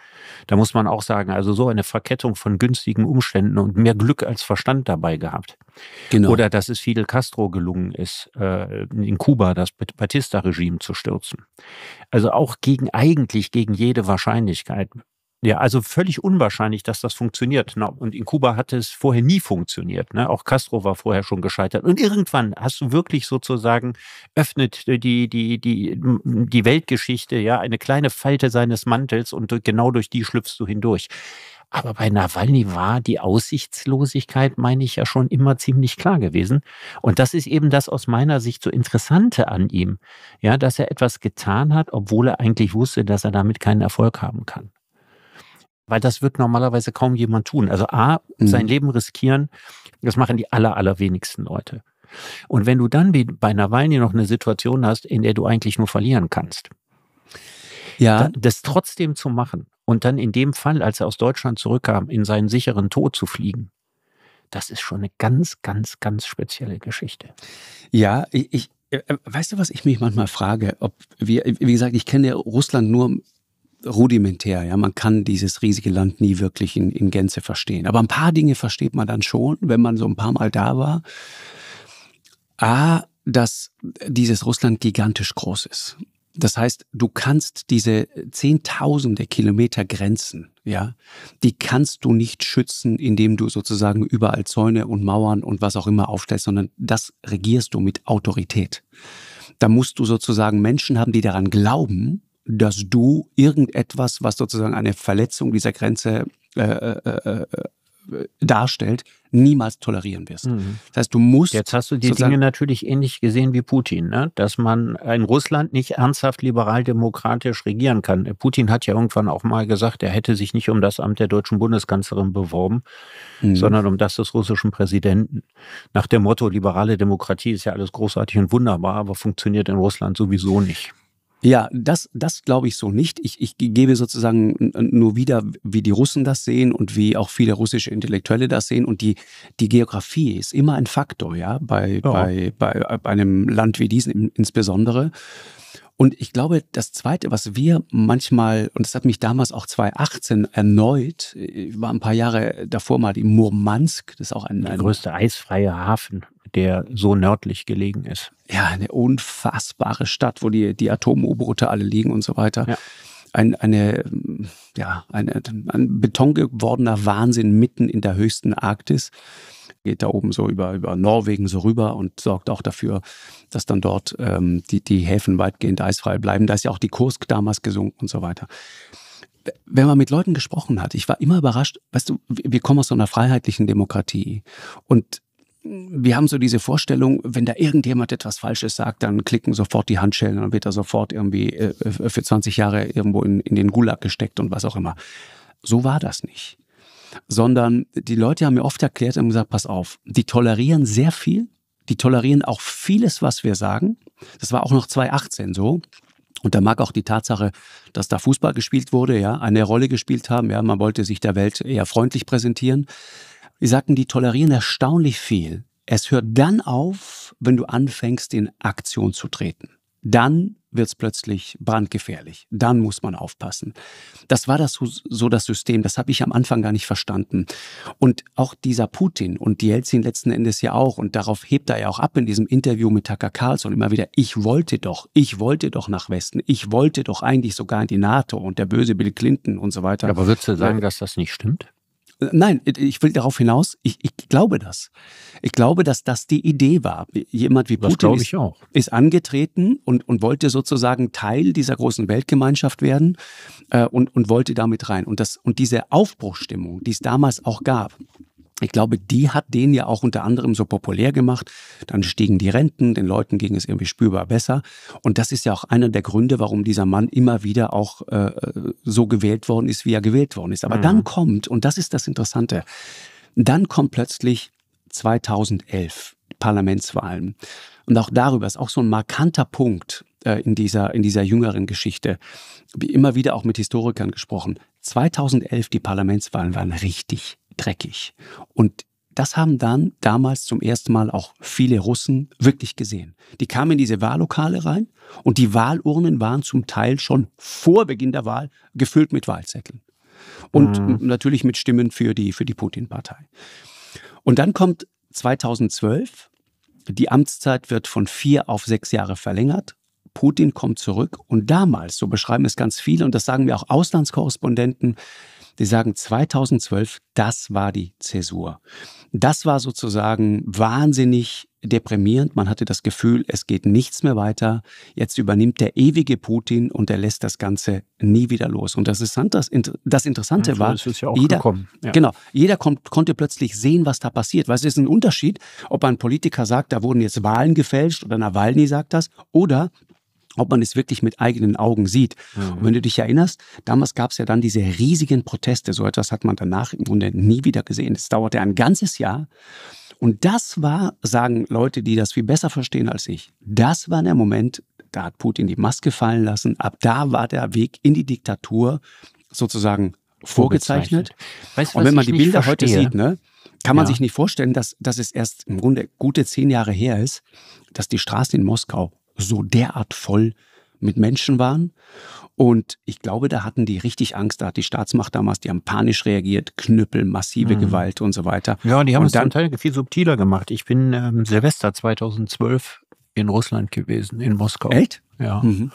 Da muss man auch sagen, also so eine Verkettung von günstigen Umständen und mehr Glück als Verstand dabei gehabt. Genau. Oder dass es Fidel Castro gelungen ist, äh, in Kuba das Batista-Regime zu stürzen. Also auch gegen eigentlich gegen jede Wahrscheinlichkeit ja, also völlig unwahrscheinlich, dass das funktioniert. Ne? und in Kuba hatte es vorher nie funktioniert. Ne? Auch Castro war vorher schon gescheitert. Und irgendwann hast du wirklich sozusagen öffnet äh, die, die, die, die Weltgeschichte, ja, eine kleine Falte seines Mantels und genau durch die schlüpfst du hindurch. Aber bei Nawalny war die Aussichtslosigkeit, meine ich ja schon immer ziemlich klar gewesen. Und das ist eben das aus meiner Sicht so Interessante an ihm. Ja, dass er etwas getan hat, obwohl er eigentlich wusste, dass er damit keinen Erfolg haben kann weil das wird normalerweise kaum jemand tun. Also A, mhm. sein Leben riskieren, das machen die aller, allerwenigsten Leute. Und wenn du dann wie bei Nawalny noch eine Situation hast, in der du eigentlich nur verlieren kannst, ja. das trotzdem zu machen und dann in dem Fall, als er aus Deutschland zurückkam, in seinen sicheren Tod zu fliegen, das ist schon eine ganz, ganz, ganz spezielle Geschichte. Ja, ich, äh, äh, weißt du, was ich mich manchmal frage? Ob wir, wie gesagt, ich kenne Russland nur rudimentär. Ja, man kann dieses riesige Land nie wirklich in, in Gänze verstehen. Aber ein paar Dinge versteht man dann schon, wenn man so ein paar Mal da war. A, dass dieses Russland gigantisch groß ist. Das heißt, du kannst diese Zehntausende Kilometer Grenzen, ja, die kannst du nicht schützen, indem du sozusagen überall Zäune und Mauern und was auch immer aufstellst, sondern das regierst du mit Autorität. Da musst du sozusagen Menschen haben, die daran glauben, dass du irgendetwas, was sozusagen eine Verletzung dieser Grenze äh, äh, äh, äh, darstellt, niemals tolerieren wirst. Mhm. Das heißt, du musst. Jetzt hast du die Dinge natürlich ähnlich gesehen wie Putin, ne? dass man in Russland nicht ernsthaft liberal-demokratisch regieren kann. Putin hat ja irgendwann auch mal gesagt, er hätte sich nicht um das Amt der deutschen Bundeskanzlerin beworben, mhm. sondern um das des russischen Präsidenten. Nach dem Motto, liberale Demokratie ist ja alles großartig und wunderbar, aber funktioniert in Russland sowieso nicht. Ja, das, das glaube ich so nicht. Ich, ich gebe sozusagen nur wieder, wie die Russen das sehen und wie auch viele russische Intellektuelle das sehen. Und die, die Geografie ist immer ein Faktor, ja, bei, ja. Bei, bei, äh, bei einem Land wie diesem insbesondere. Und ich glaube, das Zweite, was wir manchmal, und das hat mich damals auch 2018 erneut, ich äh, war ein paar Jahre davor mal in Murmansk, das ist auch ein... Der größte eisfreie Hafen der so nördlich gelegen ist. Ja, eine unfassbare Stadt, wo die, die Atom-U-Boote alle liegen und so weiter. Ja. Ein, eine, ja, eine, ein Beton gewordener Wahnsinn mitten in der höchsten Arktis. Geht da oben so über, über Norwegen so rüber und sorgt auch dafür, dass dann dort ähm, die, die Häfen weitgehend eisfrei bleiben. Da ist ja auch die Kursk damals gesunken und so weiter wenn man mit Leuten gesprochen hat, ich war immer überrascht, weißt du, wir kommen aus so einer freiheitlichen Demokratie und wir haben so diese Vorstellung, wenn da irgendjemand etwas Falsches sagt, dann klicken sofort die Handschellen und dann wird er sofort irgendwie äh, äh für 20 Jahre irgendwo in, in den Gulag gesteckt und was auch immer. So war das nicht. Sondern die Leute haben mir oft erklärt und gesagt, pass auf, die tolerieren sehr viel, die tolerieren auch vieles, was wir sagen. Das war auch noch 2018 so. Und da mag auch die Tatsache, dass da Fußball gespielt wurde, ja, eine Rolle gespielt haben. Ja, man wollte sich der Welt eher freundlich präsentieren. Sie sagten, die tolerieren erstaunlich viel. Es hört dann auf, wenn du anfängst, in Aktion zu treten. Dann wird es plötzlich brandgefährlich. Dann muss man aufpassen. Das war das, so das System. Das habe ich am Anfang gar nicht verstanden. Und auch dieser Putin und die Jelzin letzten Endes ja auch, und darauf hebt er ja auch ab in diesem Interview mit Tucker Carlson immer wieder, ich wollte doch, ich wollte doch nach Westen, ich wollte doch eigentlich sogar in die NATO und der böse Bill Clinton und so weiter. Aber würdest du sagen, dass das nicht stimmt? Nein, ich will darauf hinaus, ich, ich, glaube das. Ich glaube, dass das die Idee war. Jemand wie Putin ist, ist, angetreten und, und wollte sozusagen Teil dieser großen Weltgemeinschaft werden äh, und, und wollte damit rein. Und, das, und diese Aufbruchsstimmung, die es damals auch gab, ich glaube, die hat den ja auch unter anderem so populär gemacht. Dann stiegen die Renten, den Leuten ging es irgendwie spürbar besser. Und das ist ja auch einer der Gründe, warum dieser Mann immer wieder auch äh, so gewählt worden ist, wie er gewählt worden ist. Aber mhm. dann kommt, und das ist das Interessante, dann kommt plötzlich 2011 Parlamentswahlen. Und auch darüber ist auch so ein markanter Punkt äh, in, dieser, in dieser jüngeren Geschichte. Wie immer wieder auch mit Historikern gesprochen. 2011 die Parlamentswahlen waren richtig dreckig. Und das haben dann damals zum ersten Mal auch viele Russen wirklich gesehen. Die kamen in diese Wahllokale rein und die Wahlurnen waren zum Teil schon vor Beginn der Wahl gefüllt mit Wahlzetteln. Und mhm. natürlich mit Stimmen für die, für die Putin-Partei. Und dann kommt 2012, die Amtszeit wird von vier auf sechs Jahre verlängert. Putin kommt zurück und damals, so beschreiben es ganz viele und das sagen wir auch Auslandskorrespondenten, die sagen 2012, das war die Zäsur. Das war sozusagen wahnsinnig deprimierend. Man hatte das Gefühl, es geht nichts mehr weiter. Jetzt übernimmt der ewige Putin und er lässt das Ganze nie wieder los. Und das, ist, das, das Interessante ja, war, ja jeder, ja. genau, jeder kommt, konnte plötzlich sehen, was da passiert. Weil es ist ein Unterschied, ob ein Politiker sagt, da wurden jetzt Wahlen gefälscht oder Nawalny sagt das, oder ob man es wirklich mit eigenen Augen sieht. Mhm. Und wenn du dich erinnerst, damals gab es ja dann diese riesigen Proteste. So etwas hat man danach im Grunde nie wieder gesehen. Es dauerte ein ganzes Jahr. Und das war, sagen Leute, die das viel besser verstehen als ich, das war der Moment, da hat Putin die Maske fallen lassen. Ab da war der Weg in die Diktatur sozusagen vorgezeichnet. vorgezeichnet. Weißt, Und wenn man die Bilder verstehe. heute sieht, ne, kann man ja. sich nicht vorstellen, dass, dass es erst im Grunde gute zehn Jahre her ist, dass die Straßen in Moskau so derart voll mit Menschen waren. Und ich glaube, da hatten die richtig Angst. Da hat die Staatsmacht damals, die haben panisch reagiert, Knüppel, massive mhm. Gewalt und so weiter. Ja, und die haben und es dann, zum Teil viel subtiler gemacht. Ich bin ähm, Silvester 2012 in Russland gewesen, in Moskau. Echt? Ja. Mhm.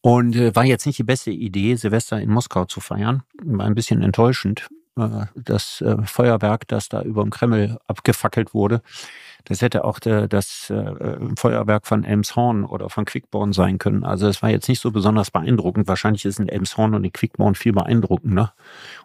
Und äh, war jetzt nicht die beste Idee, Silvester in Moskau zu feiern. War ein bisschen enttäuschend. Äh, das äh, Feuerwerk, das da über dem Kreml abgefackelt wurde, das hätte auch der, das äh, äh Feuerwerk von Elmshorn oder von Quickborn sein können. Also es war jetzt nicht so besonders beeindruckend. Wahrscheinlich ist in Elmshorn und in Quickborn viel beeindruckender.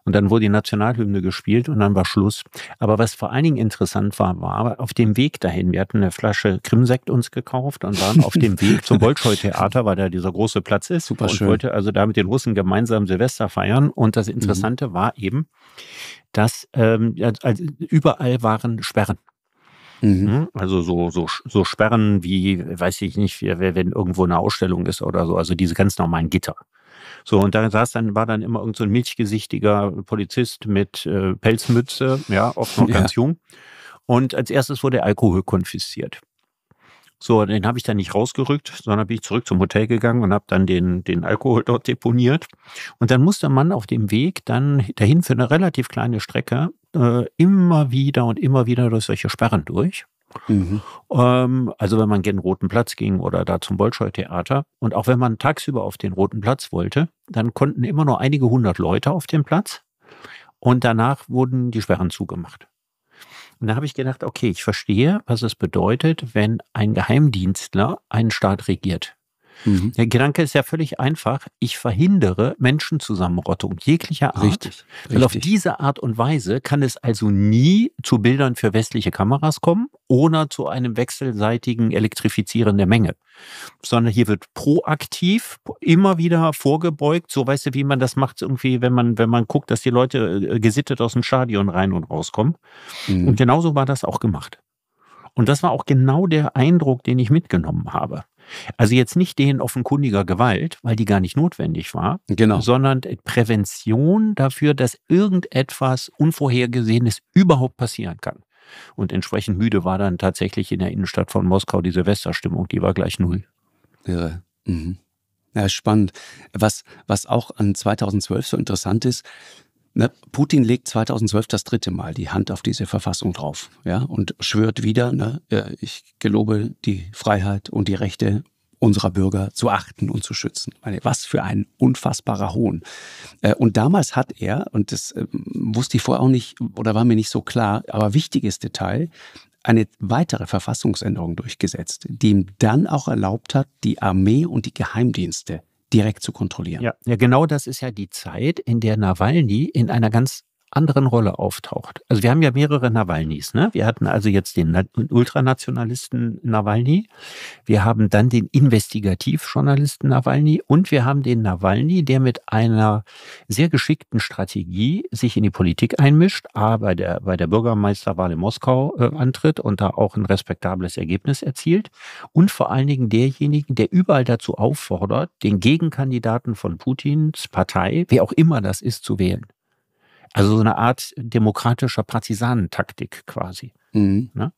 Und dann wurde die Nationalhymne gespielt und dann war Schluss. Aber was vor allen Dingen interessant war, war auf dem Weg dahin. Wir hatten eine Flasche Krimsekt uns gekauft und waren auf dem Weg zum Bolschoi-Theater, weil da dieser große Platz ist. Super und schön. wollte also da mit den Russen gemeinsam Silvester feiern. Und das mhm. Interessante mhm. war eben, dass ähm, also überall waren Sperren. Mhm. Hm? Also so, so, so Sperren wie, weiß ich nicht, wenn irgendwo eine Ausstellung ist oder so, also diese ganz normalen Gitter. So, und da saß dann, war dann immer irgend so ein milchgesichtiger Polizist mit äh, Pelzmütze, ja, oft noch ganz jung. Und als erstes wurde Alkohol konfisziert. So, den habe ich dann nicht rausgerückt, sondern bin ich zurück zum Hotel gegangen und habe dann den, den Alkohol dort deponiert. Und dann musste man auf dem Weg dann dahin für eine relativ kleine Strecke äh, immer wieder und immer wieder durch solche Sperren durch. Mhm. Ähm, also wenn man gen Roten Platz ging oder da zum bolscheu theater Und auch wenn man tagsüber auf den Roten Platz wollte, dann konnten immer nur einige hundert Leute auf den Platz. Und danach wurden die Sperren zugemacht. Und da habe ich gedacht, okay, ich verstehe, was es bedeutet, wenn ein Geheimdienstler einen Staat regiert. Mhm. Der Gedanke ist ja völlig einfach. Ich verhindere Menschenzusammenrottung jeglicher Art. Richtig. Weil auf diese Art und Weise kann es also nie zu Bildern für westliche Kameras kommen oder zu einem wechselseitigen Elektrifizieren der Menge. Sondern hier wird proaktiv immer wieder vorgebeugt. So weißt du, wie man das macht, irgendwie, wenn man, wenn man guckt, dass die Leute äh, gesittet aus dem Stadion rein und rauskommen. Mhm. Und genauso war das auch gemacht. Und das war auch genau der Eindruck, den ich mitgenommen habe. Also jetzt nicht den offenkundiger Gewalt, weil die gar nicht notwendig war, genau. sondern Prävention dafür, dass irgendetwas Unvorhergesehenes überhaupt passieren kann. Und entsprechend müde war dann tatsächlich in der Innenstadt von Moskau die Silvesterstimmung, die war gleich null. Irre. Mhm. Ja, spannend. Was, was auch an 2012 so interessant ist, Ne, Putin legt 2012 das dritte Mal die Hand auf diese Verfassung drauf ja, und schwört wieder, ne, äh, ich gelobe die Freiheit und die Rechte unserer Bürger zu achten und zu schützen. Meine, was für ein unfassbarer Hohn. Äh, und damals hat er, und das ähm, wusste ich vorher auch nicht oder war mir nicht so klar, aber wichtiges Detail, eine weitere Verfassungsänderung durchgesetzt, die ihm dann auch erlaubt hat, die Armee und die Geheimdienste direkt zu kontrollieren. Ja, ja, genau das ist ja die Zeit, in der Nawalny in einer ganz anderen Rolle auftaucht. Also wir haben ja mehrere Nawalnys. Ne? Wir hatten also jetzt den Ultranationalisten Nawalny, wir haben dann den Investigativjournalisten Nawalny und wir haben den Nawalny, der mit einer sehr geschickten Strategie sich in die Politik einmischt, aber bei der, bei der Bürgermeisterwahl in Moskau äh, antritt und da auch ein respektables Ergebnis erzielt und vor allen Dingen derjenigen, der überall dazu auffordert, den Gegenkandidaten von Putins Partei, wer auch immer das ist, zu wählen. Also so eine Art demokratischer Partisanentaktik quasi. Mhm. Ne?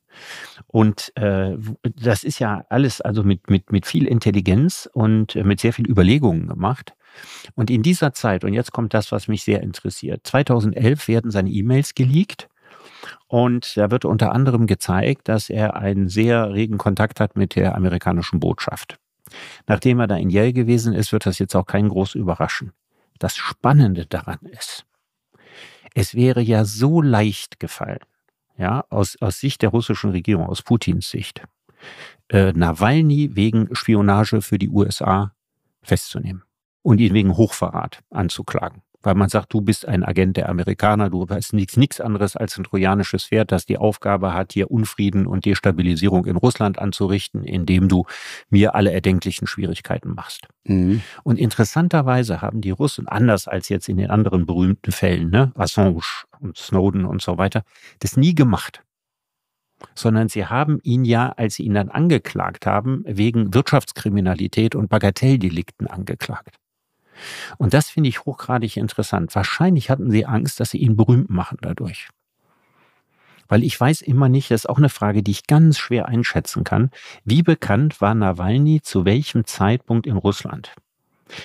Und äh, das ist ja alles also mit, mit, mit viel Intelligenz und äh, mit sehr viel Überlegungen gemacht. Und in dieser Zeit, und jetzt kommt das, was mich sehr interessiert, 2011 werden seine E-Mails geleakt. Und da wird unter anderem gezeigt, dass er einen sehr regen Kontakt hat mit der amerikanischen Botschaft. Nachdem er da in Yale gewesen ist, wird das jetzt auch keinen groß überraschen. Das Spannende daran ist, es wäre ja so leicht gefallen, ja, aus, aus Sicht der russischen Regierung, aus Putins Sicht, äh, Nawalny wegen Spionage für die USA festzunehmen und ihn wegen Hochverrat anzuklagen weil man sagt, du bist ein Agent der Amerikaner, du weißt nichts, anderes als ein trojanisches Pferd, das die Aufgabe hat, hier Unfrieden und Destabilisierung in Russland anzurichten, indem du mir alle erdenklichen Schwierigkeiten machst. Mhm. Und interessanterweise haben die Russen, anders als jetzt in den anderen berühmten Fällen, ne, Assange und Snowden und so weiter, das nie gemacht sondern sie haben ihn ja, als sie ihn dann angeklagt haben, wegen Wirtschaftskriminalität und Bagatelldelikten angeklagt. Und das finde ich hochgradig interessant. Wahrscheinlich hatten sie Angst, dass sie ihn berühmt machen dadurch. Weil ich weiß immer nicht, das ist auch eine Frage, die ich ganz schwer einschätzen kann, wie bekannt war Nawalny zu welchem Zeitpunkt in Russland?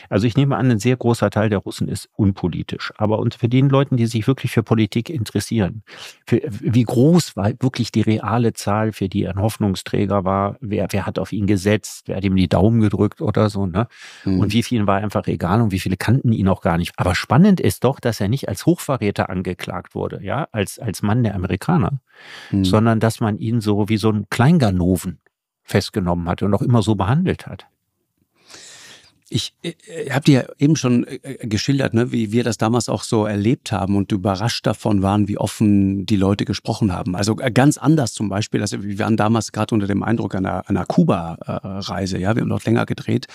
Also ich nehme an, ein sehr großer Teil der Russen ist unpolitisch. Aber und für den Leuten, die sich wirklich für Politik interessieren, für, wie groß war wirklich die reale Zahl, für die er ein Hoffnungsträger war, wer, wer hat auf ihn gesetzt, wer hat ihm die Daumen gedrückt oder so, ne? Mhm. Und wie vielen war einfach egal und wie viele kannten ihn auch gar nicht. Aber spannend ist doch, dass er nicht als Hochverräter angeklagt wurde, ja, als, als Mann der Amerikaner, mhm. sondern dass man ihn so wie so ein Kleinganoven festgenommen hat und auch immer so behandelt hat ich, ich äh, äh, habe dir eben schon äh, geschildert, ne, wie wir das damals auch so erlebt haben und überrascht davon waren, wie offen die Leute gesprochen haben. Also ganz anders zum Beispiel, also wir waren damals gerade unter dem Eindruck einer, einer Kuba-Reise, ja, wir haben dort länger gedreht.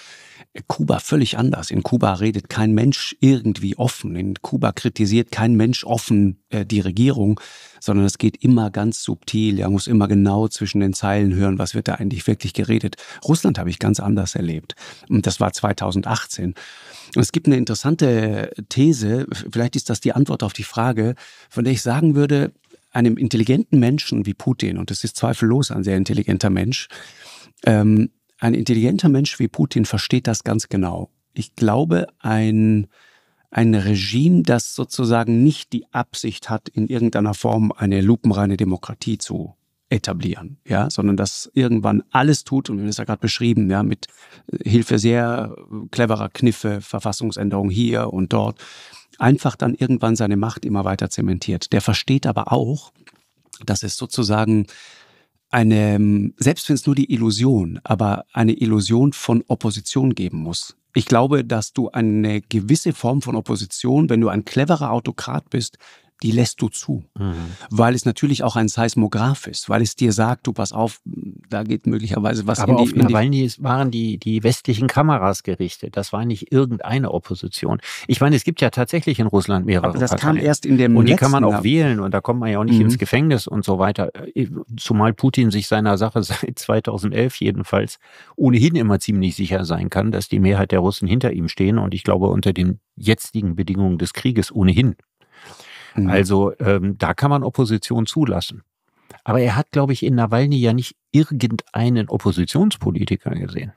Kuba völlig anders. In Kuba redet kein Mensch irgendwie offen. In Kuba kritisiert kein Mensch offen äh, die Regierung, sondern es geht immer ganz subtil. Er muss immer genau zwischen den Zeilen hören, was wird da eigentlich wirklich geredet. Russland habe ich ganz anders erlebt. Und das war 2018. Und es gibt eine interessante These, vielleicht ist das die Antwort auf die Frage, von der ich sagen würde, einem intelligenten Menschen wie Putin, und das ist zweifellos ein sehr intelligenter Mensch, ähm, ein intelligenter Mensch wie Putin versteht das ganz genau. Ich glaube, ein, ein Regime, das sozusagen nicht die Absicht hat, in irgendeiner Form eine lupenreine Demokratie zu etablieren, ja, sondern das irgendwann alles tut, und wir haben es ja gerade beschrieben, ja, mit äh, Hilfe sehr äh, cleverer Kniffe, Verfassungsänderung hier und dort, einfach dann irgendwann seine Macht immer weiter zementiert. Der versteht aber auch, dass es sozusagen eine, ähm, selbst wenn es nur die Illusion, aber eine Illusion von Opposition geben muss. Ich glaube, dass du eine gewisse Form von Opposition, wenn du ein cleverer Autokrat bist, die lässt du zu. Mhm. Weil es natürlich auch ein Seismograph ist, weil es dir sagt, du pass auf, da geht möglicherweise was Aber in die, auf in Nawalny die waren die, die westlichen Kameras gerichtet. Das war nicht irgendeine Opposition. Ich meine, es gibt ja tatsächlich in Russland mehrere. Aber das Parteien. kam erst in dem Und die kann man auch wählen und da kommt man ja auch nicht mhm. ins Gefängnis und so weiter. Äh, zumal Putin sich seiner Sache seit 2011 jedenfalls ohnehin immer ziemlich sicher sein kann, dass die Mehrheit der Russen hinter ihm stehen und ich glaube unter den jetzigen Bedingungen des Krieges ohnehin. Mhm. Also ähm, da kann man Opposition zulassen. Aber er hat, glaube ich, in Nawalny ja nicht irgendeinen Oppositionspolitiker gesehen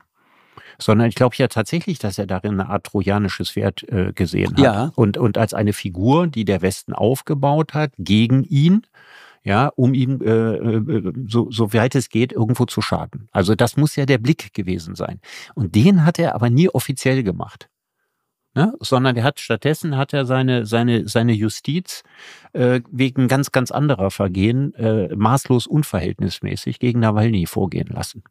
sondern ich glaube ja tatsächlich, dass er darin eine Art trojanisches Pferd äh, gesehen hat. Ja. Und, und als eine Figur, die der Westen aufgebaut hat, gegen ihn, ja, um ihm, äh, äh so, so weit es geht, irgendwo zu schaden. Also das muss ja der Blick gewesen sein. Und den hat er aber nie offiziell gemacht. Ne? sondern er hat stattdessen hat er seine seine seine Justiz äh, wegen ganz ganz anderer Vergehen äh, maßlos unverhältnismäßig gegen Nawalny vorgehen lassen.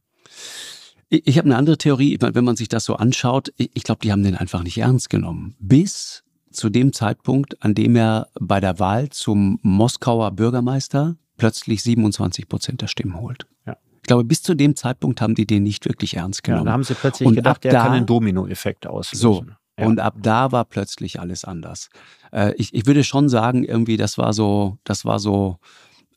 Ich, ich habe eine andere Theorie, wenn man sich das so anschaut, ich, ich glaube, die haben den einfach nicht ernst genommen. Bis zu dem Zeitpunkt, an dem er bei der Wahl zum Moskauer Bürgermeister plötzlich 27 Prozent der Stimmen holt. Ja. Ich glaube, bis zu dem Zeitpunkt haben die den nicht wirklich ernst genommen. Ja, da haben sie plötzlich Und gedacht, der da, kann einen Dominoeffekt auslösen. So, und ab da war plötzlich alles anders. Äh, ich, ich würde schon sagen, irgendwie, das war so, das war so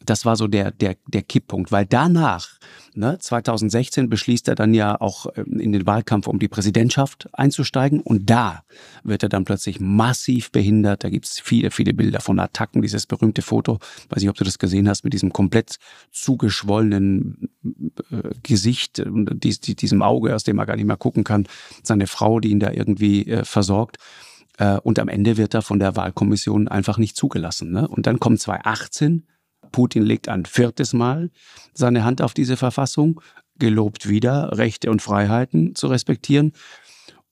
das war so der, der, der Kipppunkt, weil danach, ne, 2016 beschließt er dann ja auch ähm, in den Wahlkampf um die Präsidentschaft einzusteigen und da wird er dann plötzlich massiv behindert. Da gibt's viele, viele Bilder von Attacken, dieses berühmte Foto, weiß nicht, ob du das gesehen hast, mit diesem komplett zugeschwollenen äh, Gesicht und äh, dies, die, diesem Auge, aus dem er gar nicht mehr gucken kann, seine Frau, die ihn da irgendwie äh, versorgt. Äh, und am Ende wird er von der Wahlkommission einfach nicht zugelassen. Ne? Und dann kommt 2018 Putin legt ein viertes Mal seine Hand auf diese Verfassung, gelobt wieder, Rechte und Freiheiten zu respektieren.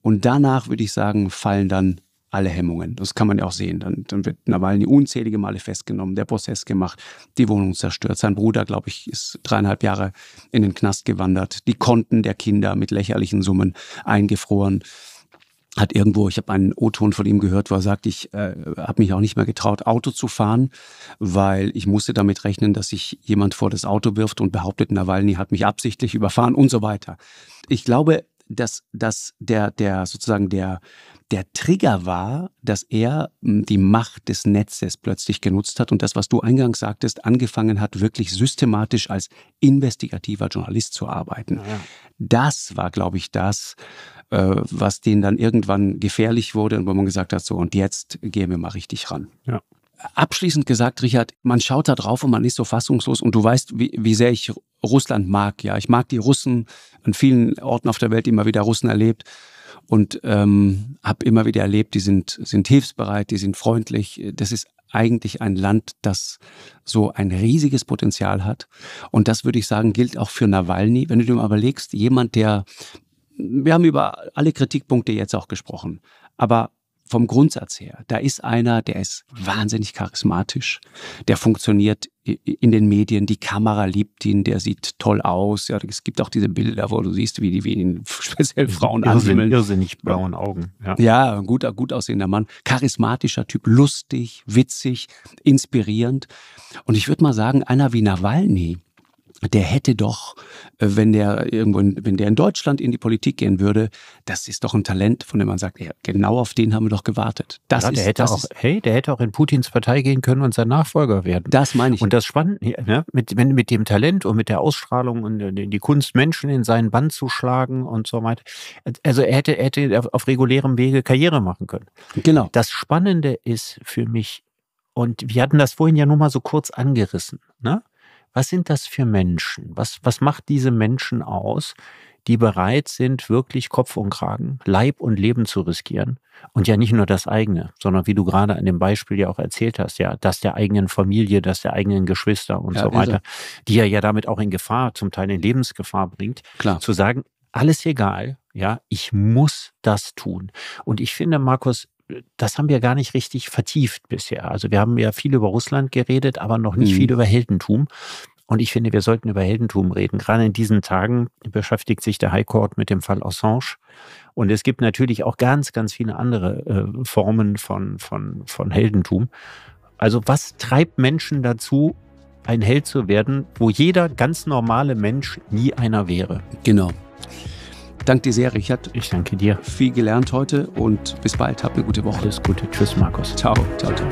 Und danach, würde ich sagen, fallen dann alle Hemmungen. Das kann man ja auch sehen. Dann, dann wird Nawalny unzählige Male festgenommen, der Prozess gemacht, die Wohnung zerstört. Sein Bruder, glaube ich, ist dreieinhalb Jahre in den Knast gewandert. Die Konten der Kinder mit lächerlichen Summen eingefroren hat irgendwo, ich habe einen O-Ton von ihm gehört, wo er sagt, ich äh, habe mich auch nicht mehr getraut, Auto zu fahren, weil ich musste damit rechnen, dass sich jemand vor das Auto wirft und behauptet, Nawalny hat mich absichtlich überfahren und so weiter. Ich glaube, dass, dass der, der sozusagen der, der Trigger war, dass er hm, die Macht des Netzes plötzlich genutzt hat und das, was du eingangs sagtest, angefangen hat, wirklich systematisch als investigativer Journalist zu arbeiten. Ja. Das war, glaube ich, das, äh, was denen dann irgendwann gefährlich wurde und wo man gesagt hat, so und jetzt gehen wir mal richtig ran. Ja. Abschließend gesagt, Richard, man schaut da drauf und man ist so fassungslos und du weißt, wie, wie sehr ich Russland mag. Ja, ich mag die Russen an vielen Orten auf der Welt immer wieder Russen erlebt und ähm, habe immer wieder erlebt, die sind, sind hilfsbereit, die sind freundlich. Das ist eigentlich ein Land, das so ein riesiges Potenzial hat. Und das würde ich sagen, gilt auch für Nawalny. Wenn du dir mal überlegst, jemand, der wir haben über alle Kritikpunkte jetzt auch gesprochen, aber vom Grundsatz her, da ist einer, der ist wahnsinnig charismatisch, der funktioniert in den Medien, die Kamera liebt ihn, der sieht toll aus. Ja, es gibt auch diese Bilder, wo du siehst, wie die wenigen speziell Frauen Irrsinn, anhimmeln. Irrsinnig blauen Augen. Ja, ja ein guter, gut aussehender Mann. Charismatischer Typ, lustig, witzig, inspirierend. Und ich würde mal sagen, einer wie Nawalny, der hätte doch, äh, wenn der irgendwo, in, wenn der in Deutschland in die Politik gehen würde, das ist doch ein Talent, von dem man sagt, ja, genau auf den haben wir doch gewartet. Das ja, der ist, hätte das auch, ist, hey, der hätte auch in Putins Partei gehen können und sein Nachfolger werden. Das meine ich. Und das Spannende, ne, mit, mit dem Talent und mit der Ausstrahlung und äh, die Kunst, Menschen in seinen Bann zu schlagen und so weiter. Also er hätte, er hätte auf, auf regulärem Wege Karriere machen können. Genau. Das Spannende ist für mich, und wir hatten das vorhin ja nur mal so kurz angerissen, ne? Was sind das für Menschen? Was, was macht diese Menschen aus, die bereit sind, wirklich Kopf und Kragen, Leib und Leben zu riskieren? Und ja nicht nur das eigene, sondern wie du gerade an dem Beispiel ja auch erzählt hast, ja, das der eigenen Familie, das der eigenen Geschwister und ja, so weiter, also. die er ja damit auch in Gefahr, zum Teil in Lebensgefahr bringt, Klar. zu sagen, alles egal, ja, ich muss das tun. Und ich finde, Markus, das haben wir gar nicht richtig vertieft bisher. Also wir haben ja viel über Russland geredet, aber noch nicht mhm. viel über Heldentum. Und ich finde, wir sollten über Heldentum reden. Gerade in diesen Tagen beschäftigt sich der High Court mit dem Fall Assange. Und es gibt natürlich auch ganz, ganz viele andere äh, Formen von, von, von Heldentum. Also was treibt Menschen dazu, ein Held zu werden, wo jeder ganz normale Mensch nie einer wäre? Genau danke dir sehr, Richard. Ich danke dir. Viel gelernt heute und bis bald. Habt eine gute Woche. Alles Gute. Tschüss, Markus. Ciao, ciao, ciao.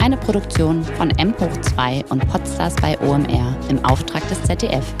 Eine Produktion von M hoch 2 und Podstars bei OMR im Auftrag des ZDF.